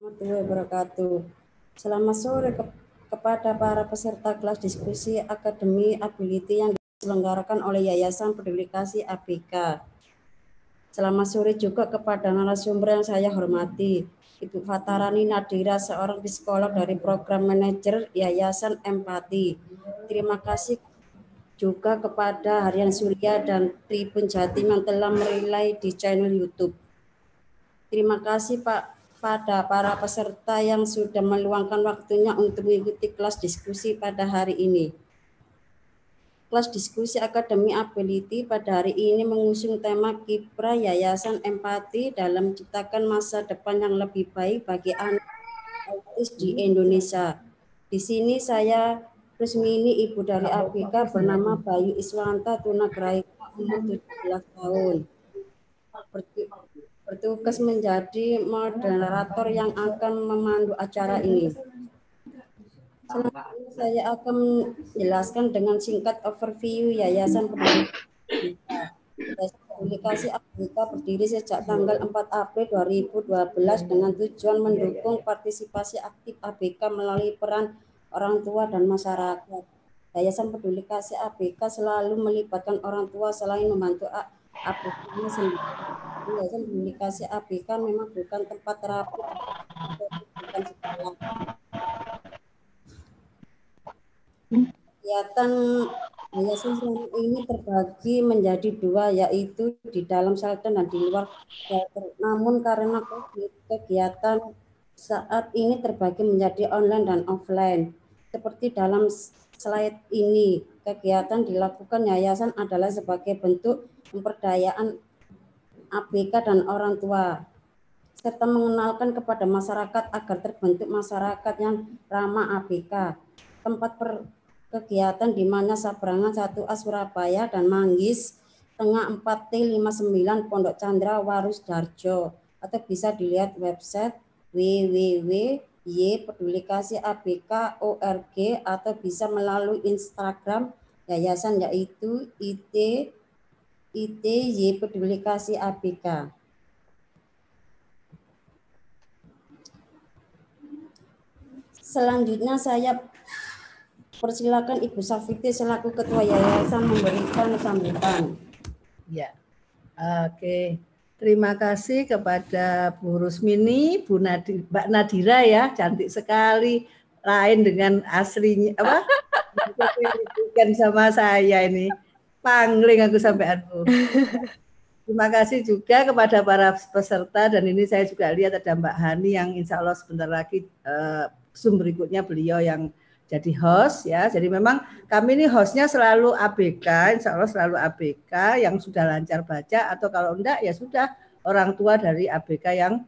warahmatullahi wabarakatuh. Selamat sore ke kepada para peserta kelas diskusi Akademi Ability yang diselenggarakan oleh Yayasan Pendidikan APK. Selamat sore juga kepada narasumber yang saya hormati, Ibu Fatarani Nadira, seorang psikolog dari program manajer Yayasan Empati. Terima kasih juga kepada Harian Surya dan Tribun Jatim yang telah merilai di channel YouTube. Terima kasih Pak pada para peserta yang sudah meluangkan waktunya untuk mengikuti kelas diskusi pada hari ini. Kelas diskusi Akademi Ability pada hari ini mengusung tema Kiprah Yayasan Empati dalam menciptakan masa depan yang lebih baik bagi anak autis di Indonesia. Di sini saya Rusmini, ibu dari ABK bernama Bayu Iswanta Tunagraika umur 17 tahun bertugas menjadi moderator yang akan memandu acara ini. Selanjutnya saya akan menjelaskan dengan singkat overview Yayasan Peduli Yayasan Publikasi Afrika berdiri sejak tanggal 4 April 2012 dengan tujuan mendukung partisipasi aktif ABK melalui peran orang tua dan masyarakat. Yayasan Peduli Kasih ABK selalu melibatkan orang tua selain membantu ABK sendiri yayasan komunikasi APK kan memang bukan tempat terapi bukan sekolah kegiatan yayasan ini terbagi menjadi dua yaitu di dalam shelter dan di luar shelter namun karena COVID, kegiatan saat ini terbagi menjadi online dan offline seperti dalam slide ini kegiatan dilakukan yayasan adalah sebagai bentuk pemberdayaan ABK dan orang tua serta mengenalkan kepada masyarakat agar terbentuk masyarakat yang ramah ABK. Tempat per kegiatan di mana Sabrangan 1A Surabaya dan Manggis Tengah 4T59 Pondok Chandra Warus Darjo atau bisa dilihat website www.ypedulikasiabk.org atau bisa melalui Instagram yayasan yaitu IT ITY publikasi APK. Selanjutnya saya persilakan Ibu Safiti selaku Ketua Yayasan memberikan sambutan. Ya, oke. Terima kasih kepada Bu Rusmini, Bu Nadi, Mbak Nadira ya, cantik sekali. Lain dengan aslinya, apa? Bukan sama saya ini pangling aku sampai anu. Terima kasih juga kepada para peserta dan ini saya juga lihat ada Mbak Hani yang insya Allah sebentar lagi uh, Zoom berikutnya beliau yang jadi host ya. Jadi memang kami ini hostnya selalu ABK, insya Allah selalu ABK yang sudah lancar baca atau kalau enggak ya sudah orang tua dari ABK yang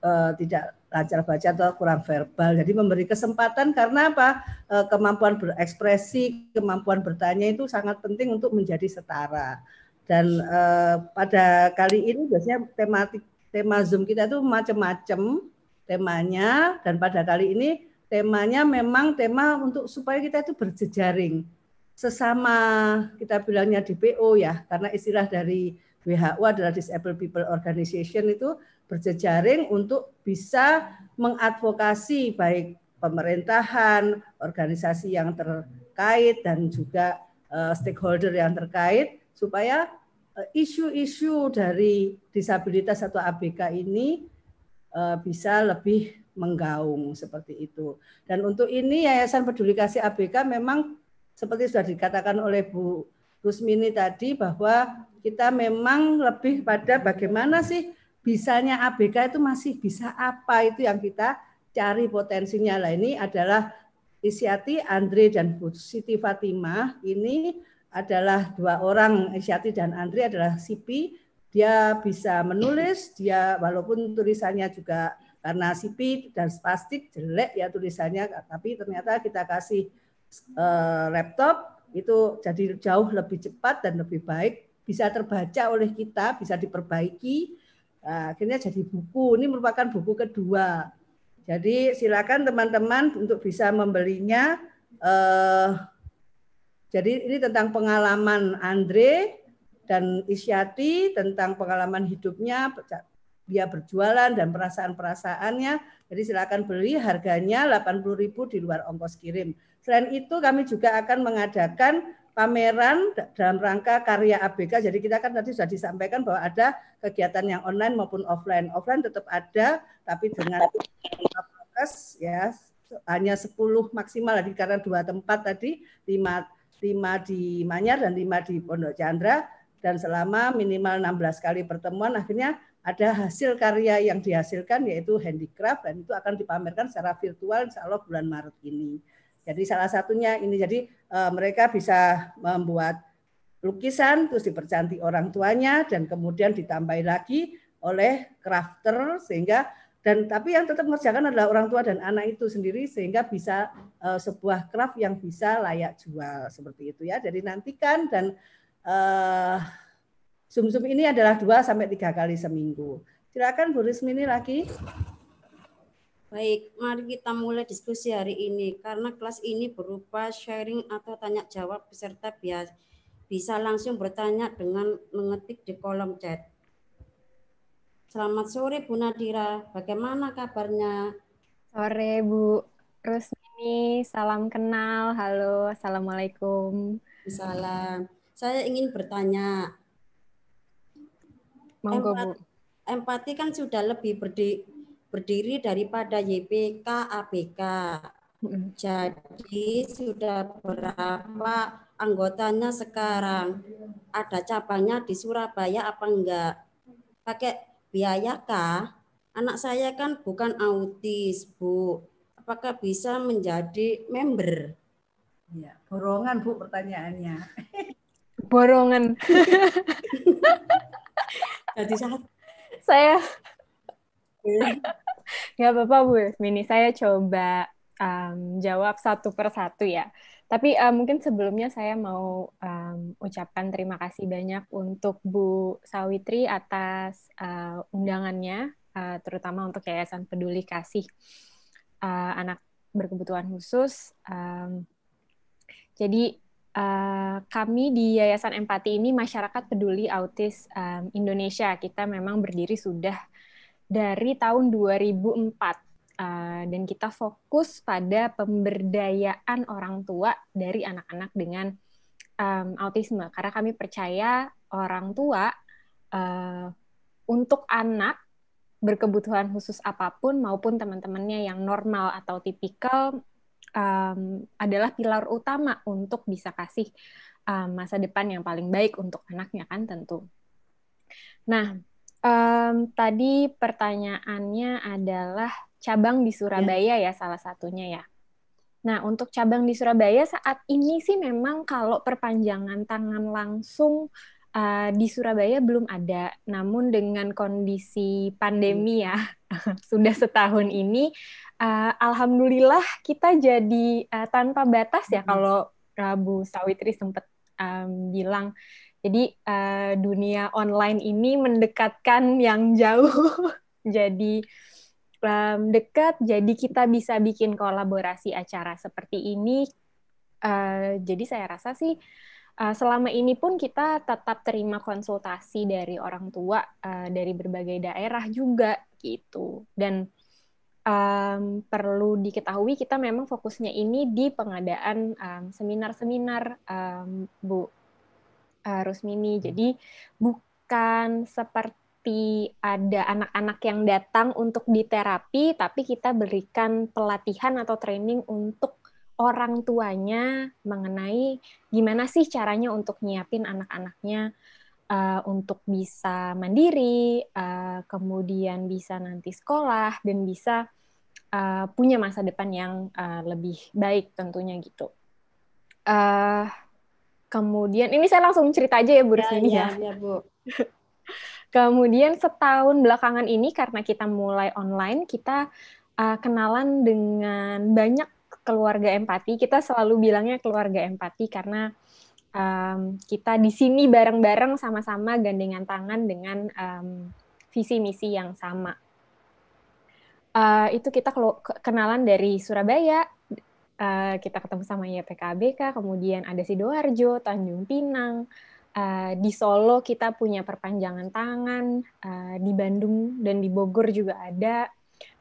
uh, tidak lancar baca atau kurang verbal. Jadi memberi kesempatan karena apa? E, kemampuan berekspresi, kemampuan bertanya itu sangat penting untuk menjadi setara. Dan eh, pada kali ini biasanya tematik tema Zoom kita itu macam-macam temanya dan pada kali ini temanya memang tema untuk supaya kita itu berjejaring sesama kita bilangnya DPO ya karena istilah dari WHO adalah Disabled People Organization itu berjejaring untuk bisa mengadvokasi baik pemerintahan, organisasi yang terkait dan juga uh, stakeholder yang terkait supaya eh, isu-isu uh, dari disabilitas atau ABK ini uh, bisa lebih menggaung seperti itu. Dan untuk ini Yayasan Peduli Kasih ABK memang seperti sudah dikatakan oleh Bu Rusmini tadi bahwa kita memang lebih pada bagaimana sih bisanya ABK itu masih bisa apa itu yang kita cari potensinya lah ini adalah Isyati Andre dan Bu Siti Fatimah ini adalah dua orang Isyati dan Andre adalah Sipi dia bisa menulis dia walaupun tulisannya juga karena sipi dan spastik jelek ya tulisannya tapi ternyata kita kasih uh, laptop itu jadi jauh lebih cepat dan lebih baik bisa terbaca oleh kita bisa diperbaiki Nah, akhirnya jadi buku. Ini merupakan buku kedua. Jadi silakan teman-teman untuk bisa membelinya. Eh, jadi ini tentang pengalaman Andre dan Isyati tentang pengalaman hidupnya, dia berjualan dan perasaan-perasaannya. Jadi silakan beli harganya 80.000 di luar ongkos kirim. Selain itu kami juga akan mengadakan pameran dalam rangka karya ABK. Jadi kita kan tadi sudah disampaikan bahwa ada kegiatan yang online maupun offline. Offline tetap ada, tapi dengan prokes ya hanya 10 maksimal tadi karena dua tempat tadi, lima lima di Manyar dan lima di Pondok Chandra dan selama minimal 16 kali pertemuan akhirnya ada hasil karya yang dihasilkan yaitu handicraft dan itu akan dipamerkan secara virtual insya Allah bulan Maret ini. Jadi salah satunya ini jadi e, mereka bisa membuat lukisan terus dipercantik orang tuanya dan kemudian ditambahi lagi oleh crafter sehingga dan tapi yang tetap mengerjakan adalah orang tua dan anak itu sendiri sehingga bisa uh, sebuah craft yang bisa layak jual seperti itu ya. Jadi nantikan dan uh, eh, sum Zoom ini adalah dua sampai tiga kali seminggu. Silakan Bu Rismini lagi. Baik, mari kita mulai diskusi hari ini. Karena kelas ini berupa sharing atau tanya jawab peserta biasa bisa langsung bertanya dengan mengetik di kolom chat. Selamat sore Bu Nadira, bagaimana kabarnya? Sore Bu Rusmini, salam kenal, halo, assalamualaikum. Salam. Saya ingin bertanya. Monggo Bu. Empati kan sudah lebih berdi, berdiri daripada YPK APK, Jadi sudah berapa anggotanya sekarang? Ada cabangnya di Surabaya apa enggak? Pakai biaya kah? Anak saya kan bukan autis, Bu. Apakah bisa menjadi member? Ya, borongan, Bu, pertanyaannya. Borongan. Jadi saat saya Gak apa-apa Bu Yasmini, saya coba um, jawab satu per satu ya. Tapi uh, mungkin sebelumnya saya mau um, ucapkan terima kasih banyak untuk Bu Sawitri atas uh, undangannya, uh, terutama untuk Yayasan Peduli Kasih uh, Anak Berkebutuhan Khusus. Um, jadi Uh, kami di Yayasan Empati ini masyarakat peduli autis um, Indonesia. Kita memang berdiri sudah dari tahun 2004 uh, ah, dan kita fokus pada pemberdayaan orang tua dari anak-anak dengan um, autisme karena kami percaya orang tua uh, untuk anak berkebutuhan khusus apapun maupun teman-temannya yang normal atau tipikal um, adalah pilar utama untuk bisa kasih um, masa depan yang paling baik untuk anaknya kan tentu. Nah, Um, tadi pertanyaannya adalah cabang di Surabaya ya, ya salah satunya ya. Nah, untuk cabang di Surabaya saat ini sih memang kalau perpanjangan tangan langsung uh, di Surabaya belum ada. Namun dengan kondisi pandemi hmm. ya, sudah setahun ini, uh, alhamdulillah kita jadi uh, tanpa batas ya. Hmm. Kalau Rabu Sawitri sempat um, bilang jadi uh, dunia online ini mendekatkan yang jauh jadi um, dekat, jadi kita bisa bikin kolaborasi acara seperti ini. Uh, jadi saya rasa sih eh, selama ini pun kita tetap terima konsultasi dari orang tua dari berbagai daerah juga gitu. Dan um, perlu diketahui kita memang fokusnya ini di pengadaan seminar-seminar um, um, Bu uh, Rusmini. Hmm. Jadi bukan seperti ada anak-anak yang datang untuk di terapi, tapi kita berikan pelatihan atau training untuk orang tuanya mengenai gimana sih caranya untuk nyiapin anak-anaknya uh, untuk bisa mandiri, uh, kemudian bisa nanti sekolah dan bisa uh, punya masa depan yang uh, lebih baik tentunya gitu. Uh, Kemudian ini saya langsung cerita aja ya Bu Rusmini ya. Iya, ya, Bu. Kemudian setahun belakangan ini karena kita mulai online, kita uh, kenalan dengan banyak keluarga empati. Kita selalu bilangnya keluarga empati karena um, kita di sini bareng-bareng sama-sama gandengan tangan dengan um, visi misi yang sama. Uh, itu kita kenalan dari Surabaya, uh, kita ketemu sama YPKBK, kemudian ada Sidoarjo, Tanjung Pinang, uh, di Solo kita punya perpanjangan tangan, uh, di Bandung dan di Bogor juga ada,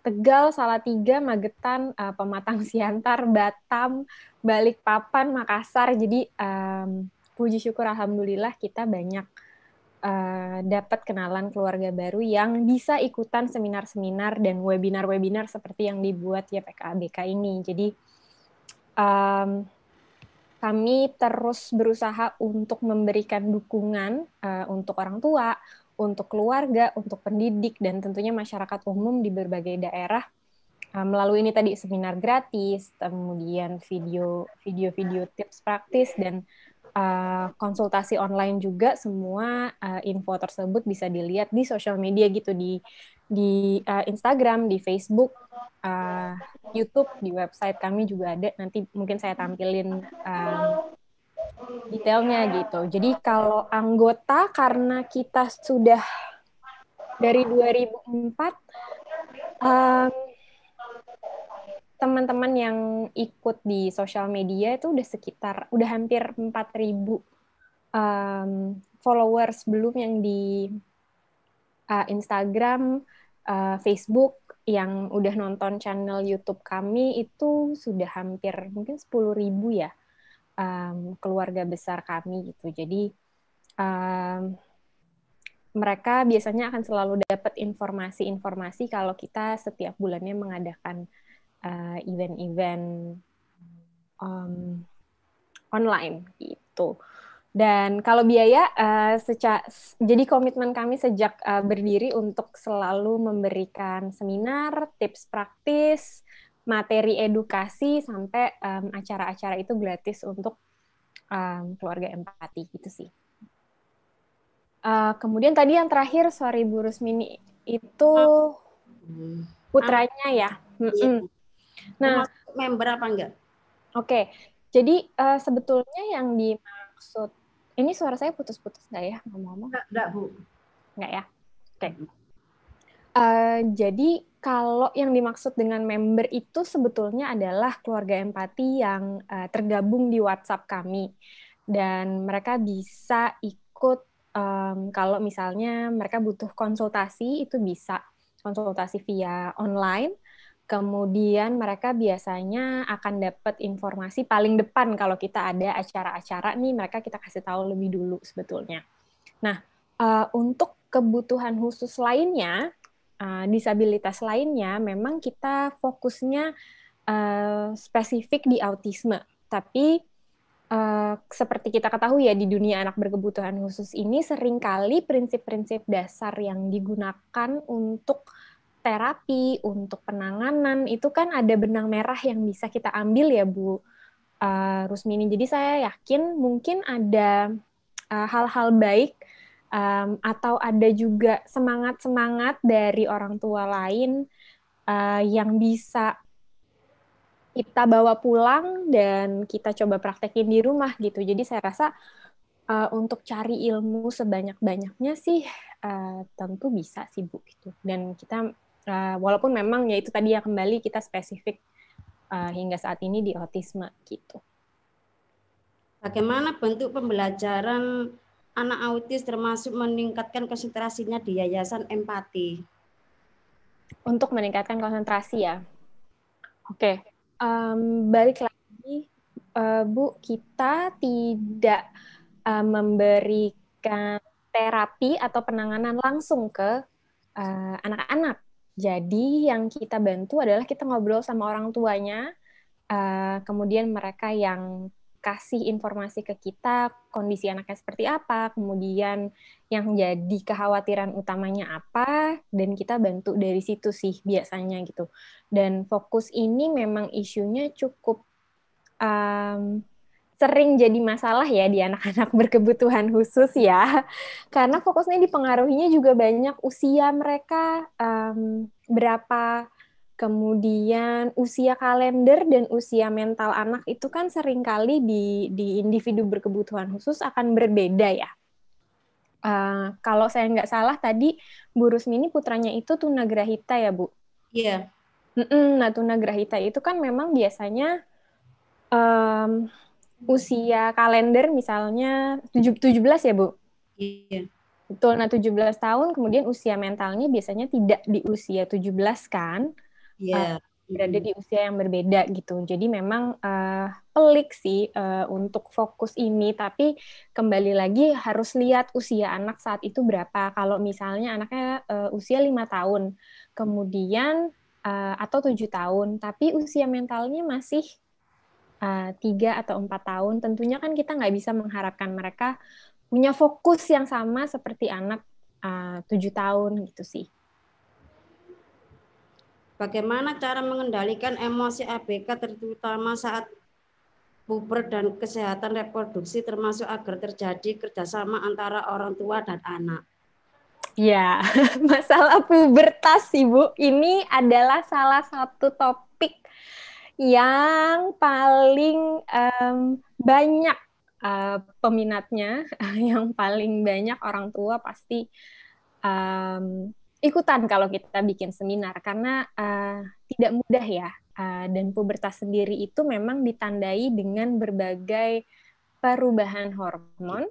Tegal, Salatiga, Magetan, uh, Pematang Siantar, Batam, Balikpapan, Makassar. Jadi um, puji syukur alhamdulillah kita banyak uh, dapat kenalan keluarga baru yang bisa ikutan seminar-seminar dan webinar-webinar seperti yang dibuat YPKBK ini. Jadi um, kami terus berusaha untuk memberikan dukungan uh, untuk orang tua, untuk keluarga, untuk pendidik, dan tentunya masyarakat umum di berbagai daerah uh, melalui ini tadi seminar gratis, kemudian video-video tips praktis dan Eh, konsultasi online juga semua uh, info tersebut bisa dilihat di sosial media gitu di di uh, Instagram, di Facebook, uh, YouTube, di website kami juga ada. Nanti mungkin saya tampilin uh, detailnya gitu. Jadi kalau anggota karena kita sudah dari 2004 um, teman-teman yang ikut di sosial media itu udah sekitar udah hampir 4000 um, followers belum yang di uh, Instagram, uh, Facebook yang udah nonton channel YouTube kami itu sudah hampir mungkin ribu ya um, keluarga besar kami gitu. Jadi um, mereka biasanya akan selalu dapat informasi-informasi kalau kita setiap bulannya mengadakan uh, event-event um, online gitu. Dan kalau biaya, uh, seca jadi komitmen kami sejak uh, berdiri untuk selalu memberikan seminar, tips praktis, materi edukasi, sampai um, acara-acara itu gratis untuk um, keluarga empati gitu sih. Uh, kemudian tadi yang terakhir, sorry Bu Rusmini, itu ah. putranya ya. Mm -mm. Nah, member apa enggak? Oke. Okay. Jadi uh, sebetulnya yang dimaksud ini suara saya putus-putus nggak ya ngomong-ngomong? Nggak, bu. Nggak ya. Oke. Okay. Uh, eh, jadi kalau yang dimaksud dengan member itu sebetulnya adalah keluarga empati yang uh, tergabung di WhatsApp kami dan mereka bisa ikut um, kalau misalnya mereka butuh konsultasi itu bisa konsultasi via online Kemudian mereka biasanya akan dapat informasi paling depan kalau kita ada acara-acara nih mereka kita kasih tahu lebih dulu sebetulnya. Nah, uh, untuk kebutuhan khusus lainnya, uh, disabilitas lainnya memang kita fokusnya uh, spesifik di autisme. Tapi uh, seperti kita ketahui ya di dunia anak berkebutuhan khusus ini seringkali prinsip-prinsip dasar yang digunakan untuk terapi, untuk penanganan itu kan ada benang merah yang bisa kita ambil ya Bu uh, Rusmini. Jadi saya yakin mungkin ada eh, hal-hal uh, baik um, atau ada juga semangat-semangat dari orang tua lain uh, yang bisa kita bawa pulang dan kita coba praktekin di rumah gitu. Jadi saya rasa uh, untuk cari ilmu sebanyak-banyaknya sih uh, tentu bisa sih Bu gitu. Dan kita Nah, walaupun memang ya itu tadi ya kembali kita spesifik uh, hingga saat ini di autisme gitu. Bagaimana bentuk pembelajaran anak autis termasuk meningkatkan konsentrasinya di yayasan empati? Untuk meningkatkan konsentrasi ya. Oke, okay. um, balik lagi uh, Bu, kita tidak uh, memberikan terapi atau penanganan langsung ke anak-anak. Uh, anak -anak. Jadi yang kita bantu adalah kita ngobrol sama orang tuanya, uh, kemudian mereka yang kasih informasi ke kita kondisi anaknya seperti apa, kemudian yang jadi kekhawatiran utamanya apa, dan kita bantu dari situ sih biasanya gitu. Dan fokus ini memang isunya cukup um, sering jadi masalah ya di anak-anak berkebutuhan khusus ya karena fokusnya dipengaruhinya juga banyak usia mereka um, berapa kemudian usia kalender dan usia mental anak itu kan seringkali di di individu berkebutuhan khusus akan berbeda ya uh, kalau saya nggak salah tadi Bu Rusmini putranya itu tunagrahita ya Bu iya yeah. nah tunagrahita itu kan memang biasanya um, usia kalender misalnya tujuh 17 ya, Bu? Iya. Betul. Nah, 17 tahun kemudian usia mentalnya biasanya tidak di usia 17 kan? Iya. Uh, berada di usia yang berbeda gitu. Jadi memang uh, pelik sih uh, untuk fokus ini, tapi kembali lagi harus lihat usia anak saat itu berapa. Kalau misalnya anaknya uh, usia lima tahun, kemudian uh, atau tujuh tahun, tapi usia mentalnya masih Eh, tiga uh, atau empat tahun, tentunya kan kita nggak bisa mengharapkan mereka punya fokus yang sama seperti anak eh, tujuh tahun gitu sih. Bagaimana cara mengendalikan emosi ABK terutama saat puber dan kesehatan reproduksi termasuk agar terjadi kerjasama antara orang tua dan anak? Ya, masalah pubertas Ibu ini adalah salah satu topik yang paling um, banyak uh, peminatnya, yang paling banyak orang tua pasti um, ikutan kalau kita bikin seminar karena uh, tidak mudah ya. Uh, dan pubertas sendiri itu memang ditandai dengan berbagai perubahan hormon,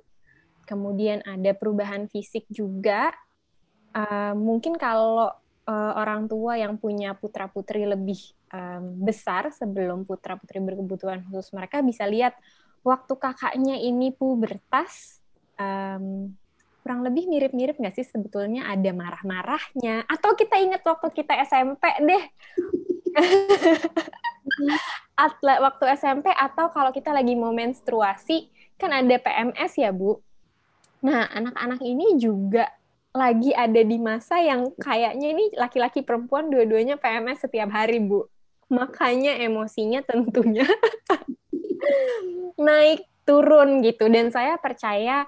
kemudian ada perubahan fisik juga. Uh, mungkin kalau uh, orang tua yang punya putra putri lebih um, besar sebelum putra putri berkebutuhan khusus mereka bisa lihat waktu kakaknya ini pubertas um, kurang lebih mirip-mirip nggak sih sebetulnya ada marah-marahnya atau kita ingat waktu kita SMP deh Atlet, waktu SMP atau kalau kita lagi mau menstruasi kan ada PMS ya Bu nah anak-anak ini juga lagi ada di masa yang kayaknya ini laki-laki perempuan dua-duanya PMS setiap hari, Bu. Makanya emosinya tentunya naik turun gitu dan saya percaya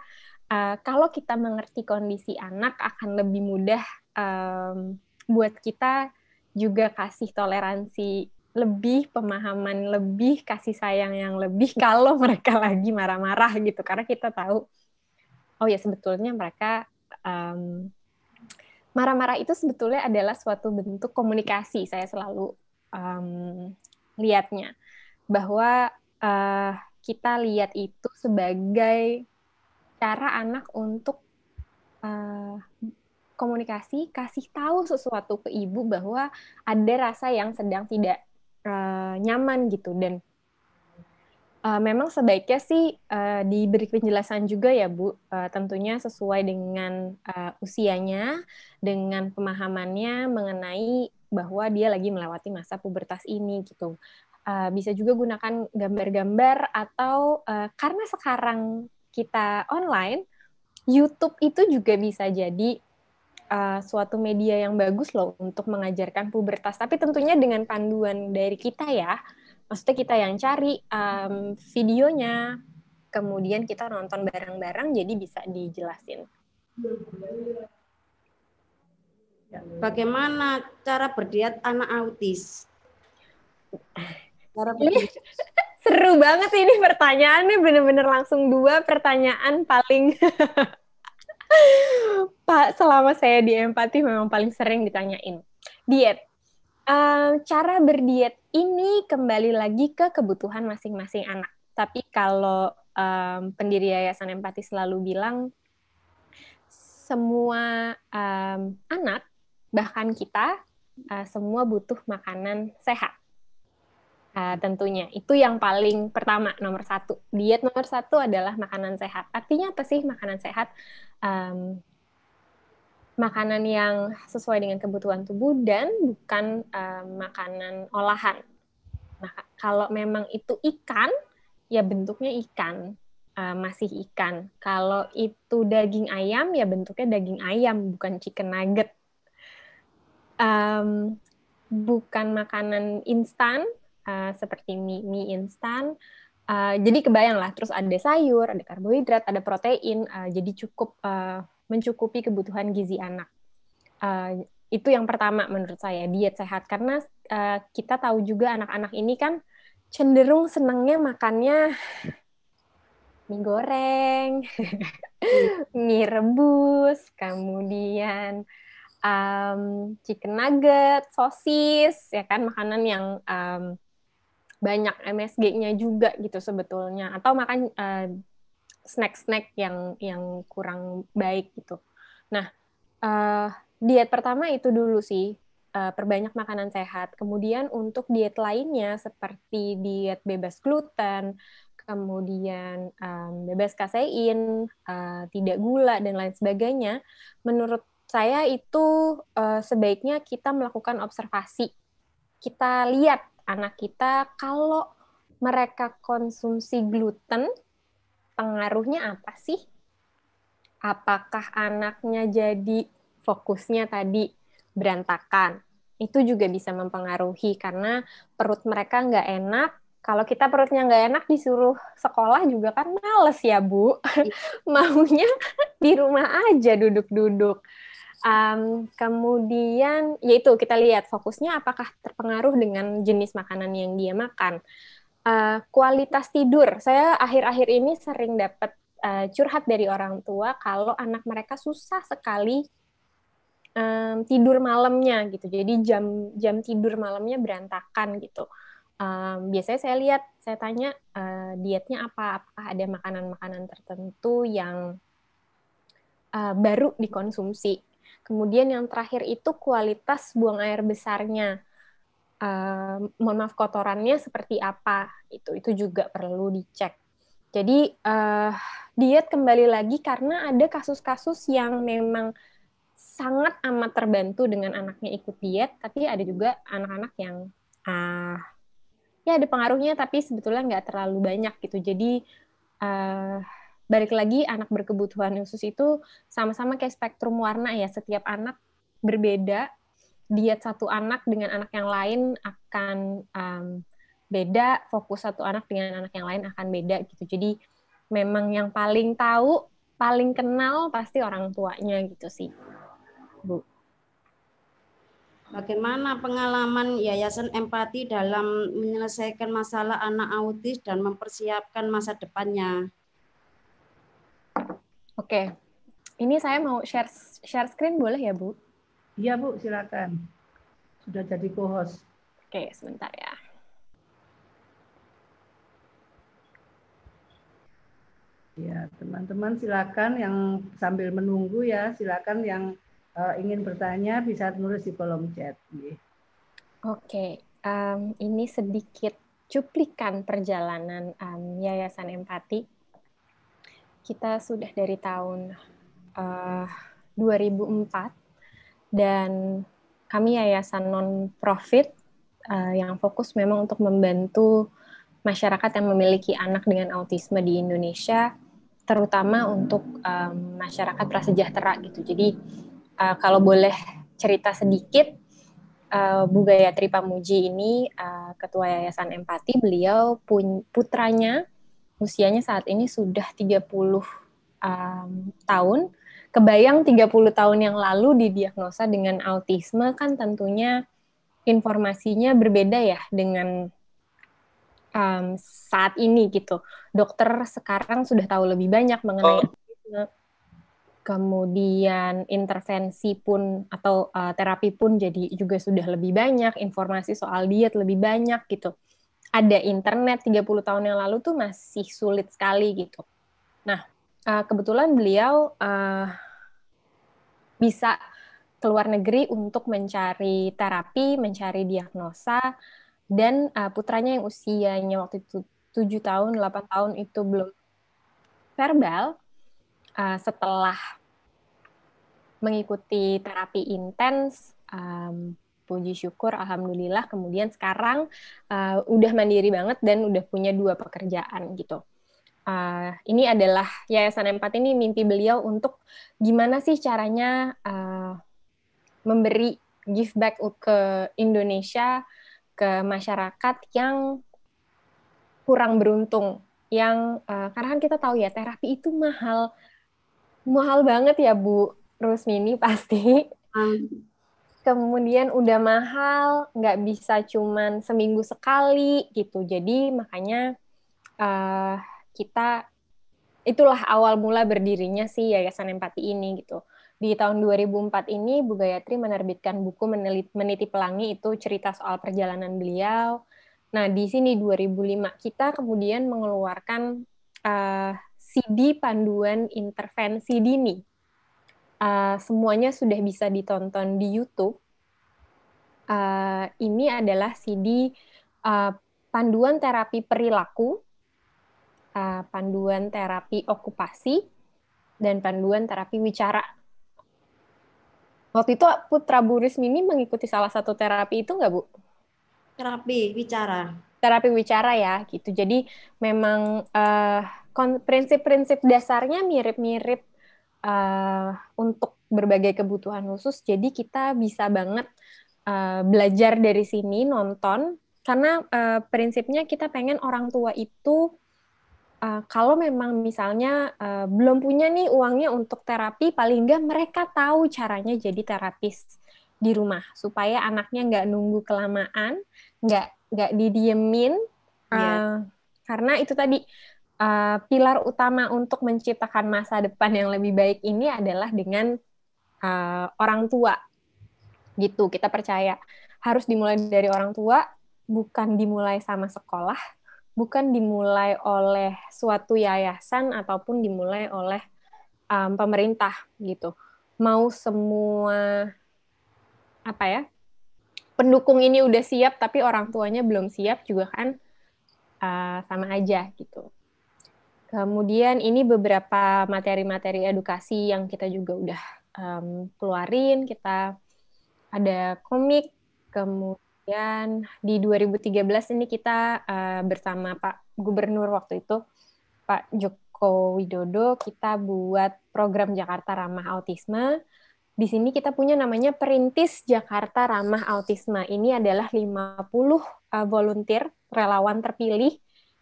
uh, kalau kita mengerti kondisi anak akan lebih mudah um, buat kita juga kasih toleransi lebih pemahaman lebih kasih sayang yang lebih kalau mereka lagi marah-marah gitu karena kita tahu oh ya sebetulnya mereka um, marah-marah itu sebetulnya adalah suatu bentuk komunikasi saya selalu um, lihatnya bahwa uh, kita lihat itu sebagai cara anak untuk uh, komunikasi kasih tahu sesuatu ke ibu bahwa ada rasa yang sedang tidak uh, nyaman gitu dan uh, memang sebaiknya sih uh, diberi penjelasan juga ya Bu, uh, tentunya sesuai dengan uh, usianya, dengan pemahamannya mengenai bahwa dia lagi melewati masa pubertas ini gitu. Uh, bisa juga gunakan gambar-gambar atau uh, karena sekarang kita online, YouTube itu juga bisa jadi uh, suatu media yang bagus loh untuk mengajarkan pubertas, tapi tentunya dengan panduan dari kita ya maksudnya kita yang cari um, videonya, kemudian kita nonton bareng-bareng, jadi bisa dijelasin. Bagaimana cara berdiet anak autis? Cara berdiet. Seru banget ini pertanyaannya bener-bener langsung dua pertanyaan paling Pak selama saya di empati memang paling sering ditanyain. Diet um, cara berdiet ini kembali lagi ke kebutuhan masing-masing anak. Tapi kalau um, pendiri Yayasan Empati selalu bilang semua um, anak, bahkan kita, uh, semua butuh makanan sehat. Uh, tentunya itu yang paling pertama nomor satu diet nomor satu adalah makanan sehat artinya apa sih makanan sehat um, makanan yang sesuai dengan kebutuhan tubuh dan bukan uh, makanan olahan. Nah, kalau memang itu ikan, ya bentuknya ikan, uh, masih ikan. Kalau itu daging ayam, ya bentuknya daging ayam, bukan chicken nugget. Um, bukan makanan instan uh, seperti mie, mie instan. Uh, jadi kebayang lah, terus ada sayur, ada karbohidrat, ada protein, uh, jadi cukup uh, mencukupi kebutuhan gizi anak. Uh, itu yang pertama menurut saya diet sehat karena uh, kita tahu juga anak-anak ini kan cenderung senangnya makannya mie goreng, mie rebus, kemudian um, chicken nugget, sosis, ya kan makanan yang um, banyak MSG-nya juga gitu sebetulnya atau makan uh, snack-snack yang yang kurang baik gitu. Nah, uh, diet pertama itu dulu sih uh, perbanyak makanan sehat. Kemudian untuk diet lainnya seperti diet bebas gluten, kemudian um, bebas kasein, uh, tidak gula dan lain sebagainya, menurut saya itu uh, sebaiknya kita melakukan observasi. Kita lihat anak kita kalau mereka konsumsi gluten pengaruhnya apa sih? Apakah anaknya jadi fokusnya tadi berantakan? Itu juga bisa mempengaruhi karena perut mereka nggak enak. Kalau kita perutnya nggak enak disuruh sekolah juga kan males ya Bu. Maunya di rumah aja duduk-duduk. Um, kemudian yaitu kita lihat fokusnya apakah terpengaruh dengan jenis makanan yang dia makan Eh, kualitas tidur. Saya akhir-akhir ini sering dapat uh, eh, curhat dari orang tua kalau anak mereka susah sekali um, tidur malamnya gitu. Jadi jam jam tidur malamnya berantakan gitu. Um, biasanya saya lihat, saya tanya uh, dietnya apa? Apakah ada makanan-makanan tertentu yang uh, baru dikonsumsi? Kemudian yang terakhir itu kualitas buang air besarnya mohon maaf kotorannya seperti apa itu itu juga perlu dicek jadi uh, diet kembali lagi karena ada kasus-kasus yang memang sangat amat terbantu dengan anaknya ikut diet tapi ada juga anak-anak yang uh, ya ada pengaruhnya tapi sebetulnya nggak terlalu banyak gitu jadi uh, balik lagi anak berkebutuhan khusus itu sama-sama kayak spektrum warna ya setiap anak berbeda diet satu anak dengan anak yang lain akan um, beda, fokus satu anak dengan anak yang lain akan beda gitu. Jadi memang yang paling tahu, paling kenal pasti orang tuanya gitu sih, Bu. Bagaimana pengalaman Yayasan Empati dalam menyelesaikan masalah anak autis dan mempersiapkan masa depannya? Oke, ini saya mau share share screen boleh ya, Bu? Iya Bu, silakan. Sudah jadi co-host. Oke, sebentar ya. Ya, teman-teman silakan yang sambil menunggu ya, silakan yang uh, ingin bertanya bisa tulis di kolom chat. Oke, okay. um, ini sedikit cuplikan perjalanan um, Yayasan Empati. Kita sudah dari tahun uh, eh, 2004 dan kami yayasan non-profit uh, yang fokus memang untuk membantu masyarakat yang memiliki anak dengan autisme di Indonesia, terutama untuk um, masyarakat prasejahtera gitu. Jadi uh, kalau boleh cerita sedikit, uh, Bu Gayatri Pamuji ini uh, ketua Yayasan Empati, beliau putranya usianya saat ini sudah 30 um, tahun kebayang 30 tahun yang lalu didiagnosa dengan autisme kan tentunya informasinya berbeda ya dengan um, saat ini gitu. Dokter sekarang sudah tahu lebih banyak mengenai oh. autisme. Kemudian intervensi pun atau uh, terapi pun jadi juga sudah lebih banyak, informasi soal diet lebih banyak gitu. Ada internet 30 tahun yang lalu tuh masih sulit sekali gitu. Nah, uh, kebetulan beliau uh, bisa keluar negeri untuk mencari terapi, mencari diagnosa, dan uh, putranya yang usianya waktu itu 7 tahun, 8 tahun itu belum verbal, uh, setelah mengikuti terapi intens, um, puji syukur, alhamdulillah, kemudian sekarang uh, udah mandiri banget dan udah punya dua pekerjaan gitu uh, ini adalah Yayasan Empat ini mimpi beliau untuk gimana sih caranya uh, memberi give back ke Indonesia, ke masyarakat yang kurang beruntung, yang uh, karena kan kita tahu ya terapi itu mahal, mahal banget ya Bu Rusmini pasti. Kemudian udah mahal, nggak bisa cuman seminggu sekali gitu. Jadi makanya uh, kita itulah awal mula berdirinya si Yayasan Empati ini gitu. Di tahun 2004 ini Bu Gayatri menerbitkan buku Meniti Pelangi itu cerita soal perjalanan beliau. Nah, di sini 2005 kita kemudian mengeluarkan uh, eh, CD panduan intervensi dini. Uh, semuanya sudah bisa ditonton di YouTube. Uh, ini adalah CD uh, panduan terapi perilaku uh, panduan terapi okupasi dan panduan terapi wicara. Waktu itu Putra Buris Mimi mengikuti salah satu terapi itu nggak, Bu? Terapi wicara. Terapi wicara ya, gitu. Jadi memang prinsip eh, prinsip-prinsip dasarnya mirip-mirip uh, untuk berbagai kebutuhan khusus. Jadi kita bisa banget uh, belajar dari sini, nonton, karena uh, prinsipnya kita pengen orang tua itu Eh, kalau memang misalnya uh, belum punya nih uangnya untuk terapi, paling nggak mereka tahu caranya jadi terapis di rumah supaya anaknya nggak nunggu kelamaan, nggak nggak didiemin. Yeah. Iya. karena itu tadi uh, pilar utama untuk menciptakan masa depan yang lebih baik ini adalah dengan uh, orang tua. Gitu kita percaya harus dimulai dari orang tua, bukan dimulai sama sekolah, bukan dimulai oleh suatu yayasan ataupun dimulai oleh um, pemerintah gitu. Mau semua apa ya? Pendukung ini udah siap tapi orang tuanya belum siap juga kan uh, sama aja gitu. Kemudian ini beberapa materi-materi edukasi yang kita juga udah um, keluarin. Kita ada komik, kemudian Kemudian di 2013 ini kita uh, bersama Pak Gubernur waktu itu, Pak Joko Widodo, kita buat program Jakarta Ramah Autisme. Di sini kita punya namanya Perintis Jakarta Ramah Autisme. Ini adalah 50 uh, eh, volunteer relawan terpilih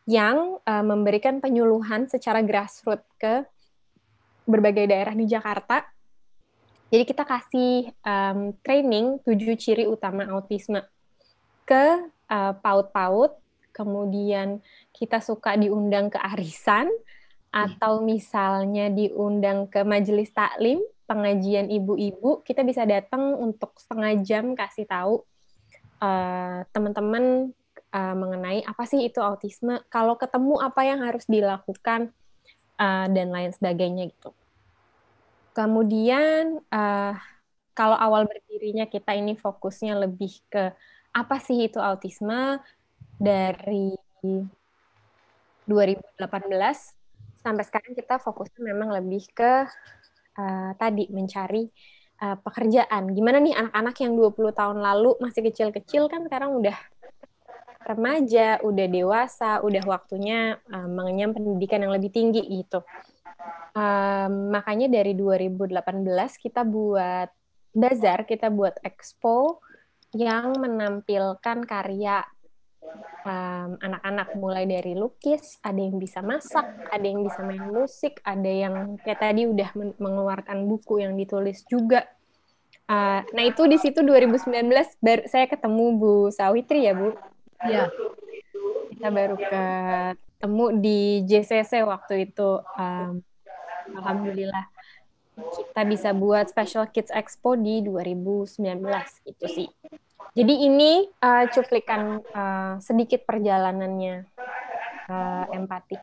yang uh, memberikan penyuluhan secara grassroots ke berbagai daerah di Jakarta. Jadi kita kasih um, training tujuh ciri utama autisme ke paut eh, paut-paut, kemudian kita suka diundang ke arisan hmm. atau misalnya diundang ke majelis taklim, pengajian ibu-ibu, kita bisa datang untuk setengah jam kasih tahu teman eh, teman-teman uh, mengenai apa sih itu autisme, kalau ketemu apa yang harus dilakukan uh, dan lain sebagainya gitu. Kemudian uh, kalau awal berdirinya kita ini fokusnya lebih ke apa sih itu autisme dari 2018 sampai sekarang kita fokusnya memang lebih ke uh, tadi mencari uh, pekerjaan. Gimana nih anak-anak yang 20 tahun lalu masih kecil-kecil kan sekarang udah remaja, udah dewasa, udah waktunya uh, mengenyam pendidikan yang lebih tinggi gitu. Um, makanya dari 2018 kita buat bazar, kita buat expo yang menampilkan karya um, anak-anak mulai dari lukis, ada yang bisa masak, ada yang bisa main musik, ada yang kayak tadi udah mengeluarkan buku yang ditulis juga. Uh, nah itu di situ 2019 baru saya ketemu Bu Sawitri ya Bu. Iya. Kita baru ketemu di JCC waktu itu. Um, Alhamdulillah kita bisa buat Special Kids Expo di 2019 gitu sih. Jadi ini uh, cuplikan uh, sedikit perjalanannya uh, empati.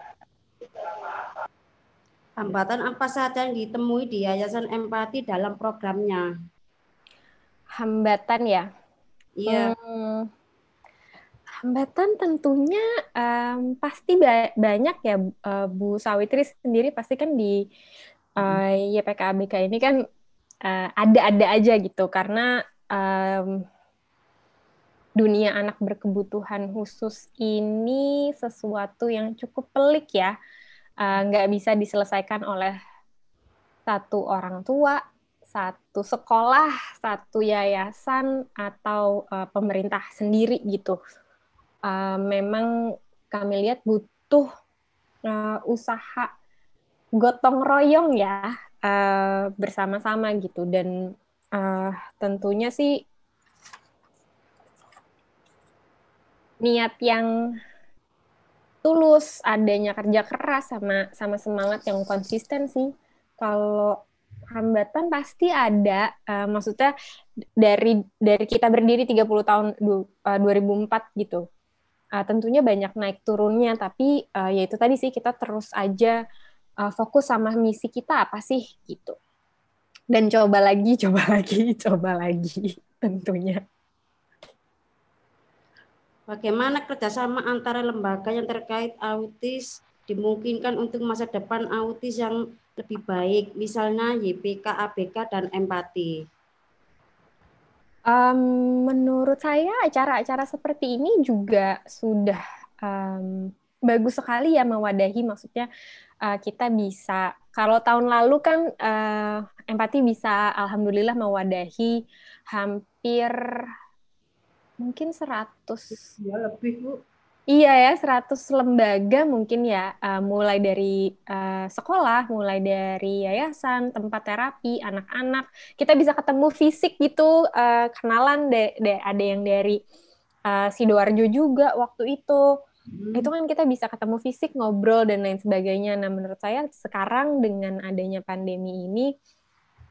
Hambatan apa saja yang ditemui di Yayasan Empati dalam programnya? Hambatan ya? Iya. Hmm, hambatan tentunya um, pasti ba banyak ya uh, Bu Sawitri sendiri pasti kan di uh, eh, YPKABK iya, ini kan ada eh, ada-ada aja gitu karena um, dunia anak berkebutuhan khusus ini sesuatu yang cukup pelik ya uh, bisa diselesaikan oleh satu orang tua satu sekolah satu yayasan atau uh, pemerintah sendiri gitu uh, memang kami lihat butuh uh, usaha gotong royong ya uh, bersama-sama gitu dan uh, tentunya sih niat yang tulus, adanya kerja keras sama sama semangat yang konsisten sih. Kalau hambatan pasti ada. Uh, maksudnya dari dari kita berdiri 30 tahun du, uh, 2004 gitu. Uh, tentunya banyak naik turunnya tapi uh, itu tadi sih kita terus aja uh, fokus sama misi kita apa sih gitu. Dan coba lagi, coba lagi, coba lagi tentunya. Bagaimana kerjasama antara lembaga yang terkait autis dimungkinkan untuk masa depan autis yang lebih baik, misalnya YPK, ABK, dan empati? Um, menurut saya acara-acara seperti ini juga sudah um, bagus sekali ya mewadahi maksudnya uh, kita bisa kalau tahun lalu kan uh, empati bisa alhamdulillah mewadahi hampir mungkin seratus ya lebih Bu. Iya ya, 100 lembaga mungkin ya, uh, mulai dari uh, sekolah, mulai dari yayasan, tempat terapi, anak-anak. Kita bisa ketemu fisik gitu, uh, kenalan, de de ada yang dari uh, Sidoarjo juga waktu itu. Hmm. Itu kan kita bisa ketemu fisik, ngobrol dan lain sebagainya. Nah, menurut saya sekarang dengan adanya pandemi ini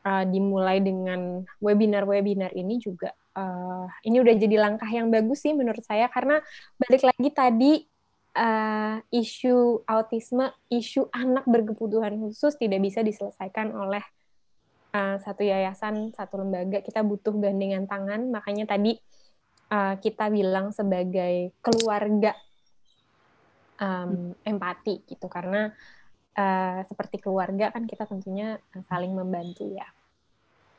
uh, dimulai dengan webinar-webinar ini juga uh, ini udah jadi langkah yang bagus sih menurut saya karena balik lagi tadi uh, isu autisme, isu anak berkebutuhan khusus tidak bisa diselesaikan oleh uh, satu yayasan, satu lembaga. Kita butuh gandengan tangan. Makanya tadi uh, kita bilang sebagai keluarga um, empati gitu karena uh, seperti keluarga kan kita tentunya saling membantu ya.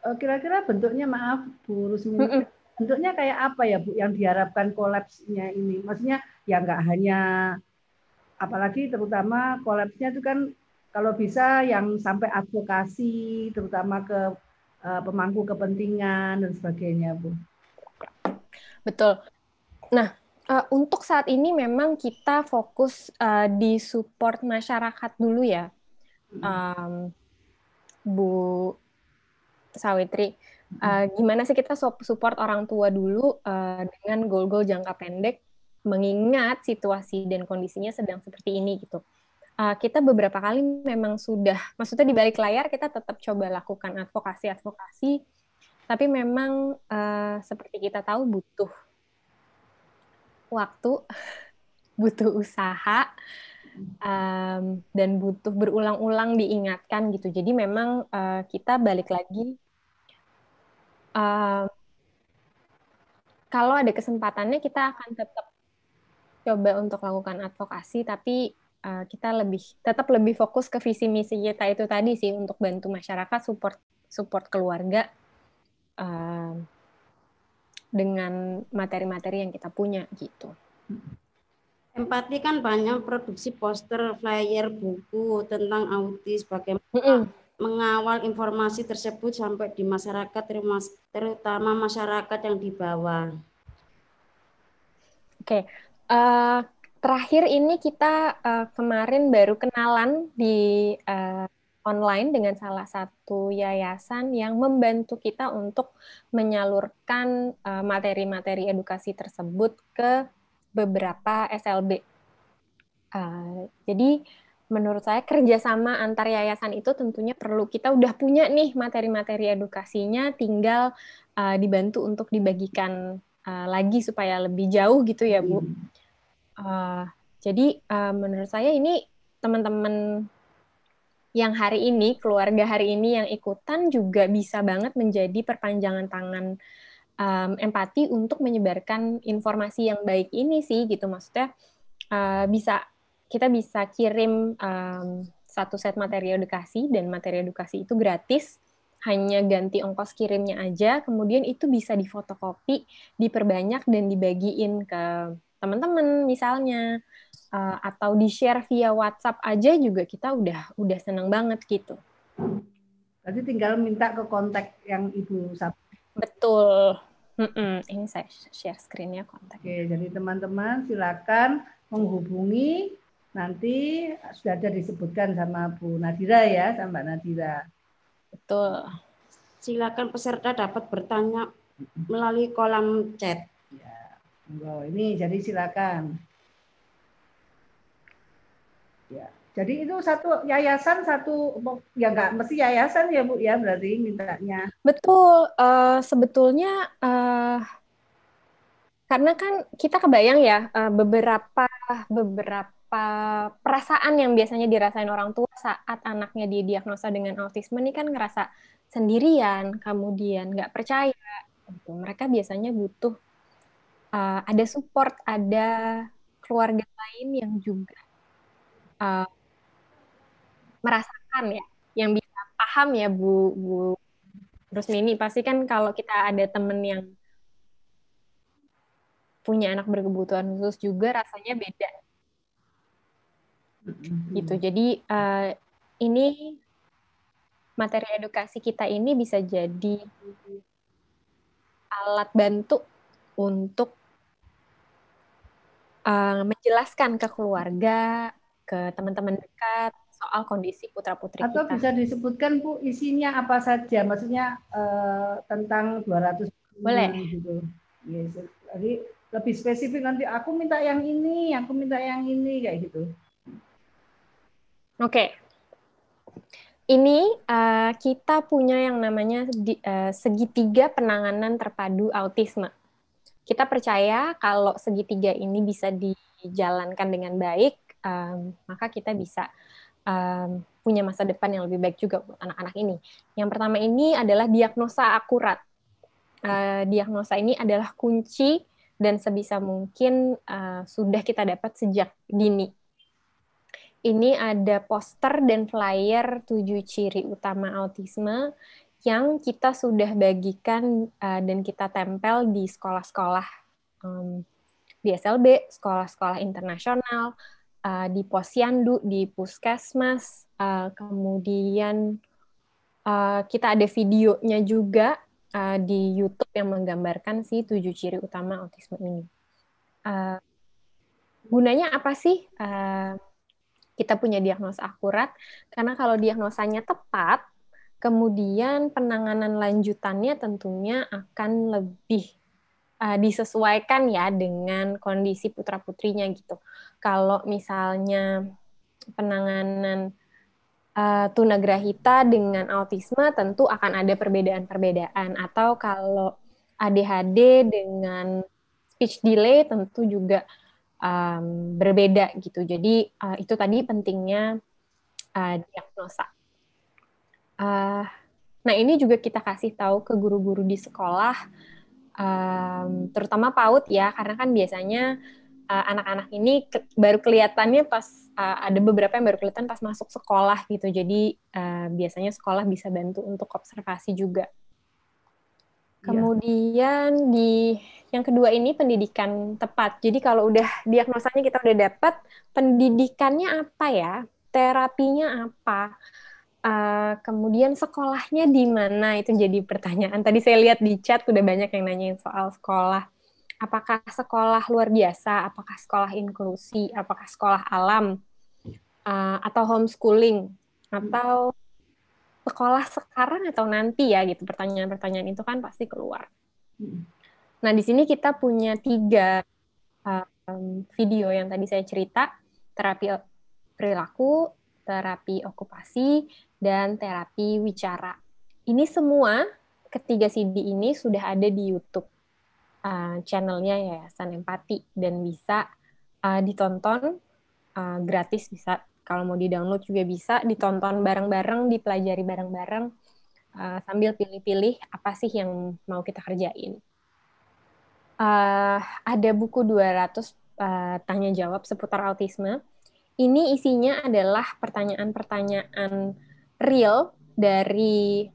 Oh, kira-kira bentuknya maaf Bu Rusmi, bentuknya kayak apa ya Bu yang diharapkan kolapsnya ini? Maksudnya ya nggak hanya apalagi terutama kolapsnya itu kan kalau bisa yang sampai advokasi terutama ke uh, pemangku kepentingan dan sebagainya Bu. Betul. Nah, uh, untuk saat ini memang kita fokus uh, di support masyarakat dulu ya, um, Bu Sawitri. Uh, gimana sih kita support orang tua dulu uh, dengan goal-goal jangka pendek, mengingat situasi dan kondisinya sedang seperti ini gitu. Uh, kita beberapa kali memang sudah, maksudnya di balik layar kita tetap coba lakukan advokasi-advokasi, tapi memang uh, seperti kita tahu butuh waktu, butuh usaha, um, dan butuh berulang-ulang diingatkan gitu. Jadi memang uh, kita balik lagi, uh, kalau ada kesempatannya kita akan tetap coba untuk lakukan advokasi, tapi uh, kita lebih tetap lebih fokus ke visi misi kita itu tadi sih untuk bantu masyarakat, support support keluarga dengan materi-materi yang kita punya gitu. Empati kan banyak produksi poster, flyer, buku tentang autis, bagaimana mm -hmm. mengawal informasi tersebut sampai di masyarakat, terutama masyarakat yang di bawah. Oke, okay. uh, eh, terakhir ini kita uh, kemarin baru kenalan di uh, online dengan salah satu yayasan yang membantu kita untuk menyalurkan eh, materi-materi edukasi tersebut ke beberapa SLB. Uh, eh, jadi menurut saya kerjasama antar yayasan itu tentunya perlu kita udah punya nih materi-materi edukasinya, tinggal uh, dibantu untuk dibagikan uh, lagi supaya lebih jauh gitu ya Bu. Uh, jadi uh, menurut saya ini teman-teman yang hari ini keluarga hari ini yang ikutan juga bisa banget menjadi perpanjangan tangan um, empati untuk menyebarkan informasi yang baik ini sih gitu maksudnya uh, bisa kita bisa kirim um, satu set materi edukasi dan materi edukasi itu gratis hanya ganti ongkos kirimnya aja kemudian itu bisa difotokopi diperbanyak dan dibagiin ke teman-teman misalnya uh, atau di share via WhatsApp aja juga kita udah udah seneng banget gitu. Berarti tinggal minta ke kontak yang ibu sab. Betul. Mm-mm. Ini saya share screennya kontak. Oke, jadi teman-teman silakan menghubungi nanti sudah ada disebutkan sama Bu Nadira ya, sama Mbak Nadira. Betul. Silakan peserta dapat bertanya melalui kolom chat. Ya. ini jadi silakan. Jadi itu satu yayasan satu ya nggak mesti yayasan ya bu ya berarti mintanya. Betul uh, sebetulnya uh, karena kan kita kebayang ya uh, beberapa beberapa perasaan yang biasanya dirasain orang tua saat anaknya didiagnosa dengan autisme ini kan ngerasa sendirian kemudian nggak percaya. Gitu. Mereka biasanya butuh uh, ada support ada keluarga lain yang juga uh, merasakan ya, yang bisa paham ya Bu Bu Rusmini. Pasti kan kalau kita ada temen yang punya anak berkebutuhan khusus juga rasanya beda. Mm-hmm. Gitu. Jadi uh, ini materi edukasi kita ini bisa jadi alat bantu untuk uh, menjelaskan ke keluarga, ke teman-teman dekat soal kondisi putra putri atau kita. bisa disebutkan bu isinya apa saja maksudnya eh, tentang 200 boleh gitu jadi lebih spesifik nanti aku minta yang ini aku minta yang ini kayak gitu oke okay. Ini uh, kita punya yang namanya di, uh, segitiga penanganan terpadu autisme. Kita percaya kalau segitiga ini bisa dijalankan dengan baik, um, maka kita bisa um, punya masa depan yang lebih baik juga buat anak-anak ini. Yang pertama ini adalah diagnosa akurat. Uh, diagnosa ini adalah kunci dan sebisa mungkin uh, sudah kita dapat sejak dini. Ini ada poster dan flyer tujuh ciri utama autisme yang kita sudah bagikan uh, dan kita tempel di sekolah-sekolah um, di SLB, sekolah-sekolah internasional, uh, di posyandu, di puskesmas, uh, kemudian uh, kita ada videonya juga uh, di YouTube yang menggambarkan si tujuh ciri utama autisme ini. Uh, gunanya apa sih uh, kita punya diagnosa akurat? Karena kalau diagnosanya tepat, kemudian penanganan lanjutannya tentunya akan lebih uh, disesuaikan ya dengan kondisi putra putrinya gitu. Kalau misalnya penanganan uh, tunagrahita dengan autisme tentu akan ada perbedaan-perbedaan atau kalau ADHD dengan speech delay tentu juga um, berbeda gitu. Jadi uh, itu tadi pentingnya uh, diagnosa. Uh, nah ini juga kita kasih tahu ke guru-guru di sekolah um, terutama PAUD ya, karena kan biasanya eh, anak-anak uh, ini ke, baru kelihatannya pas uh, ada beberapa yang baru kelihatan pas masuk sekolah gitu. Jadi uh, biasanya sekolah bisa bantu untuk observasi juga. Iya. Kemudian di yang kedua ini pendidikan tepat. Jadi kalau udah diagnosanya kita udah dapat, pendidikannya apa ya? Terapinya apa? Eh, kemudian sekolahnya di mana itu jadi pertanyaan. Tadi saya lihat di chat udah banyak yang nanyain soal sekolah. Apakah sekolah luar biasa? Apakah sekolah inklusi? Apakah sekolah alam? Uh, atau homeschooling? Atau sekolah sekarang atau nanti ya gitu pertanyaan-pertanyaan itu kan pasti keluar. Hmm. Nah di sini kita punya tiga um, video yang tadi saya cerita terapi perilaku, terapi okupasi, dan terapi wicara. Ini semua ketiga CD ini sudah ada di YouTube uh, channelnya Yayasan Empati dan bisa uh, ditonton uh, gratis bisa kalau mau di download juga bisa ditonton bareng-bareng dipelajari bareng-bareng uh, sambil pilih-pilih apa sih yang mau kita kerjain uh, ada buku 200 uh, tanya jawab seputar autisme ini isinya adalah pertanyaan-pertanyaan real dari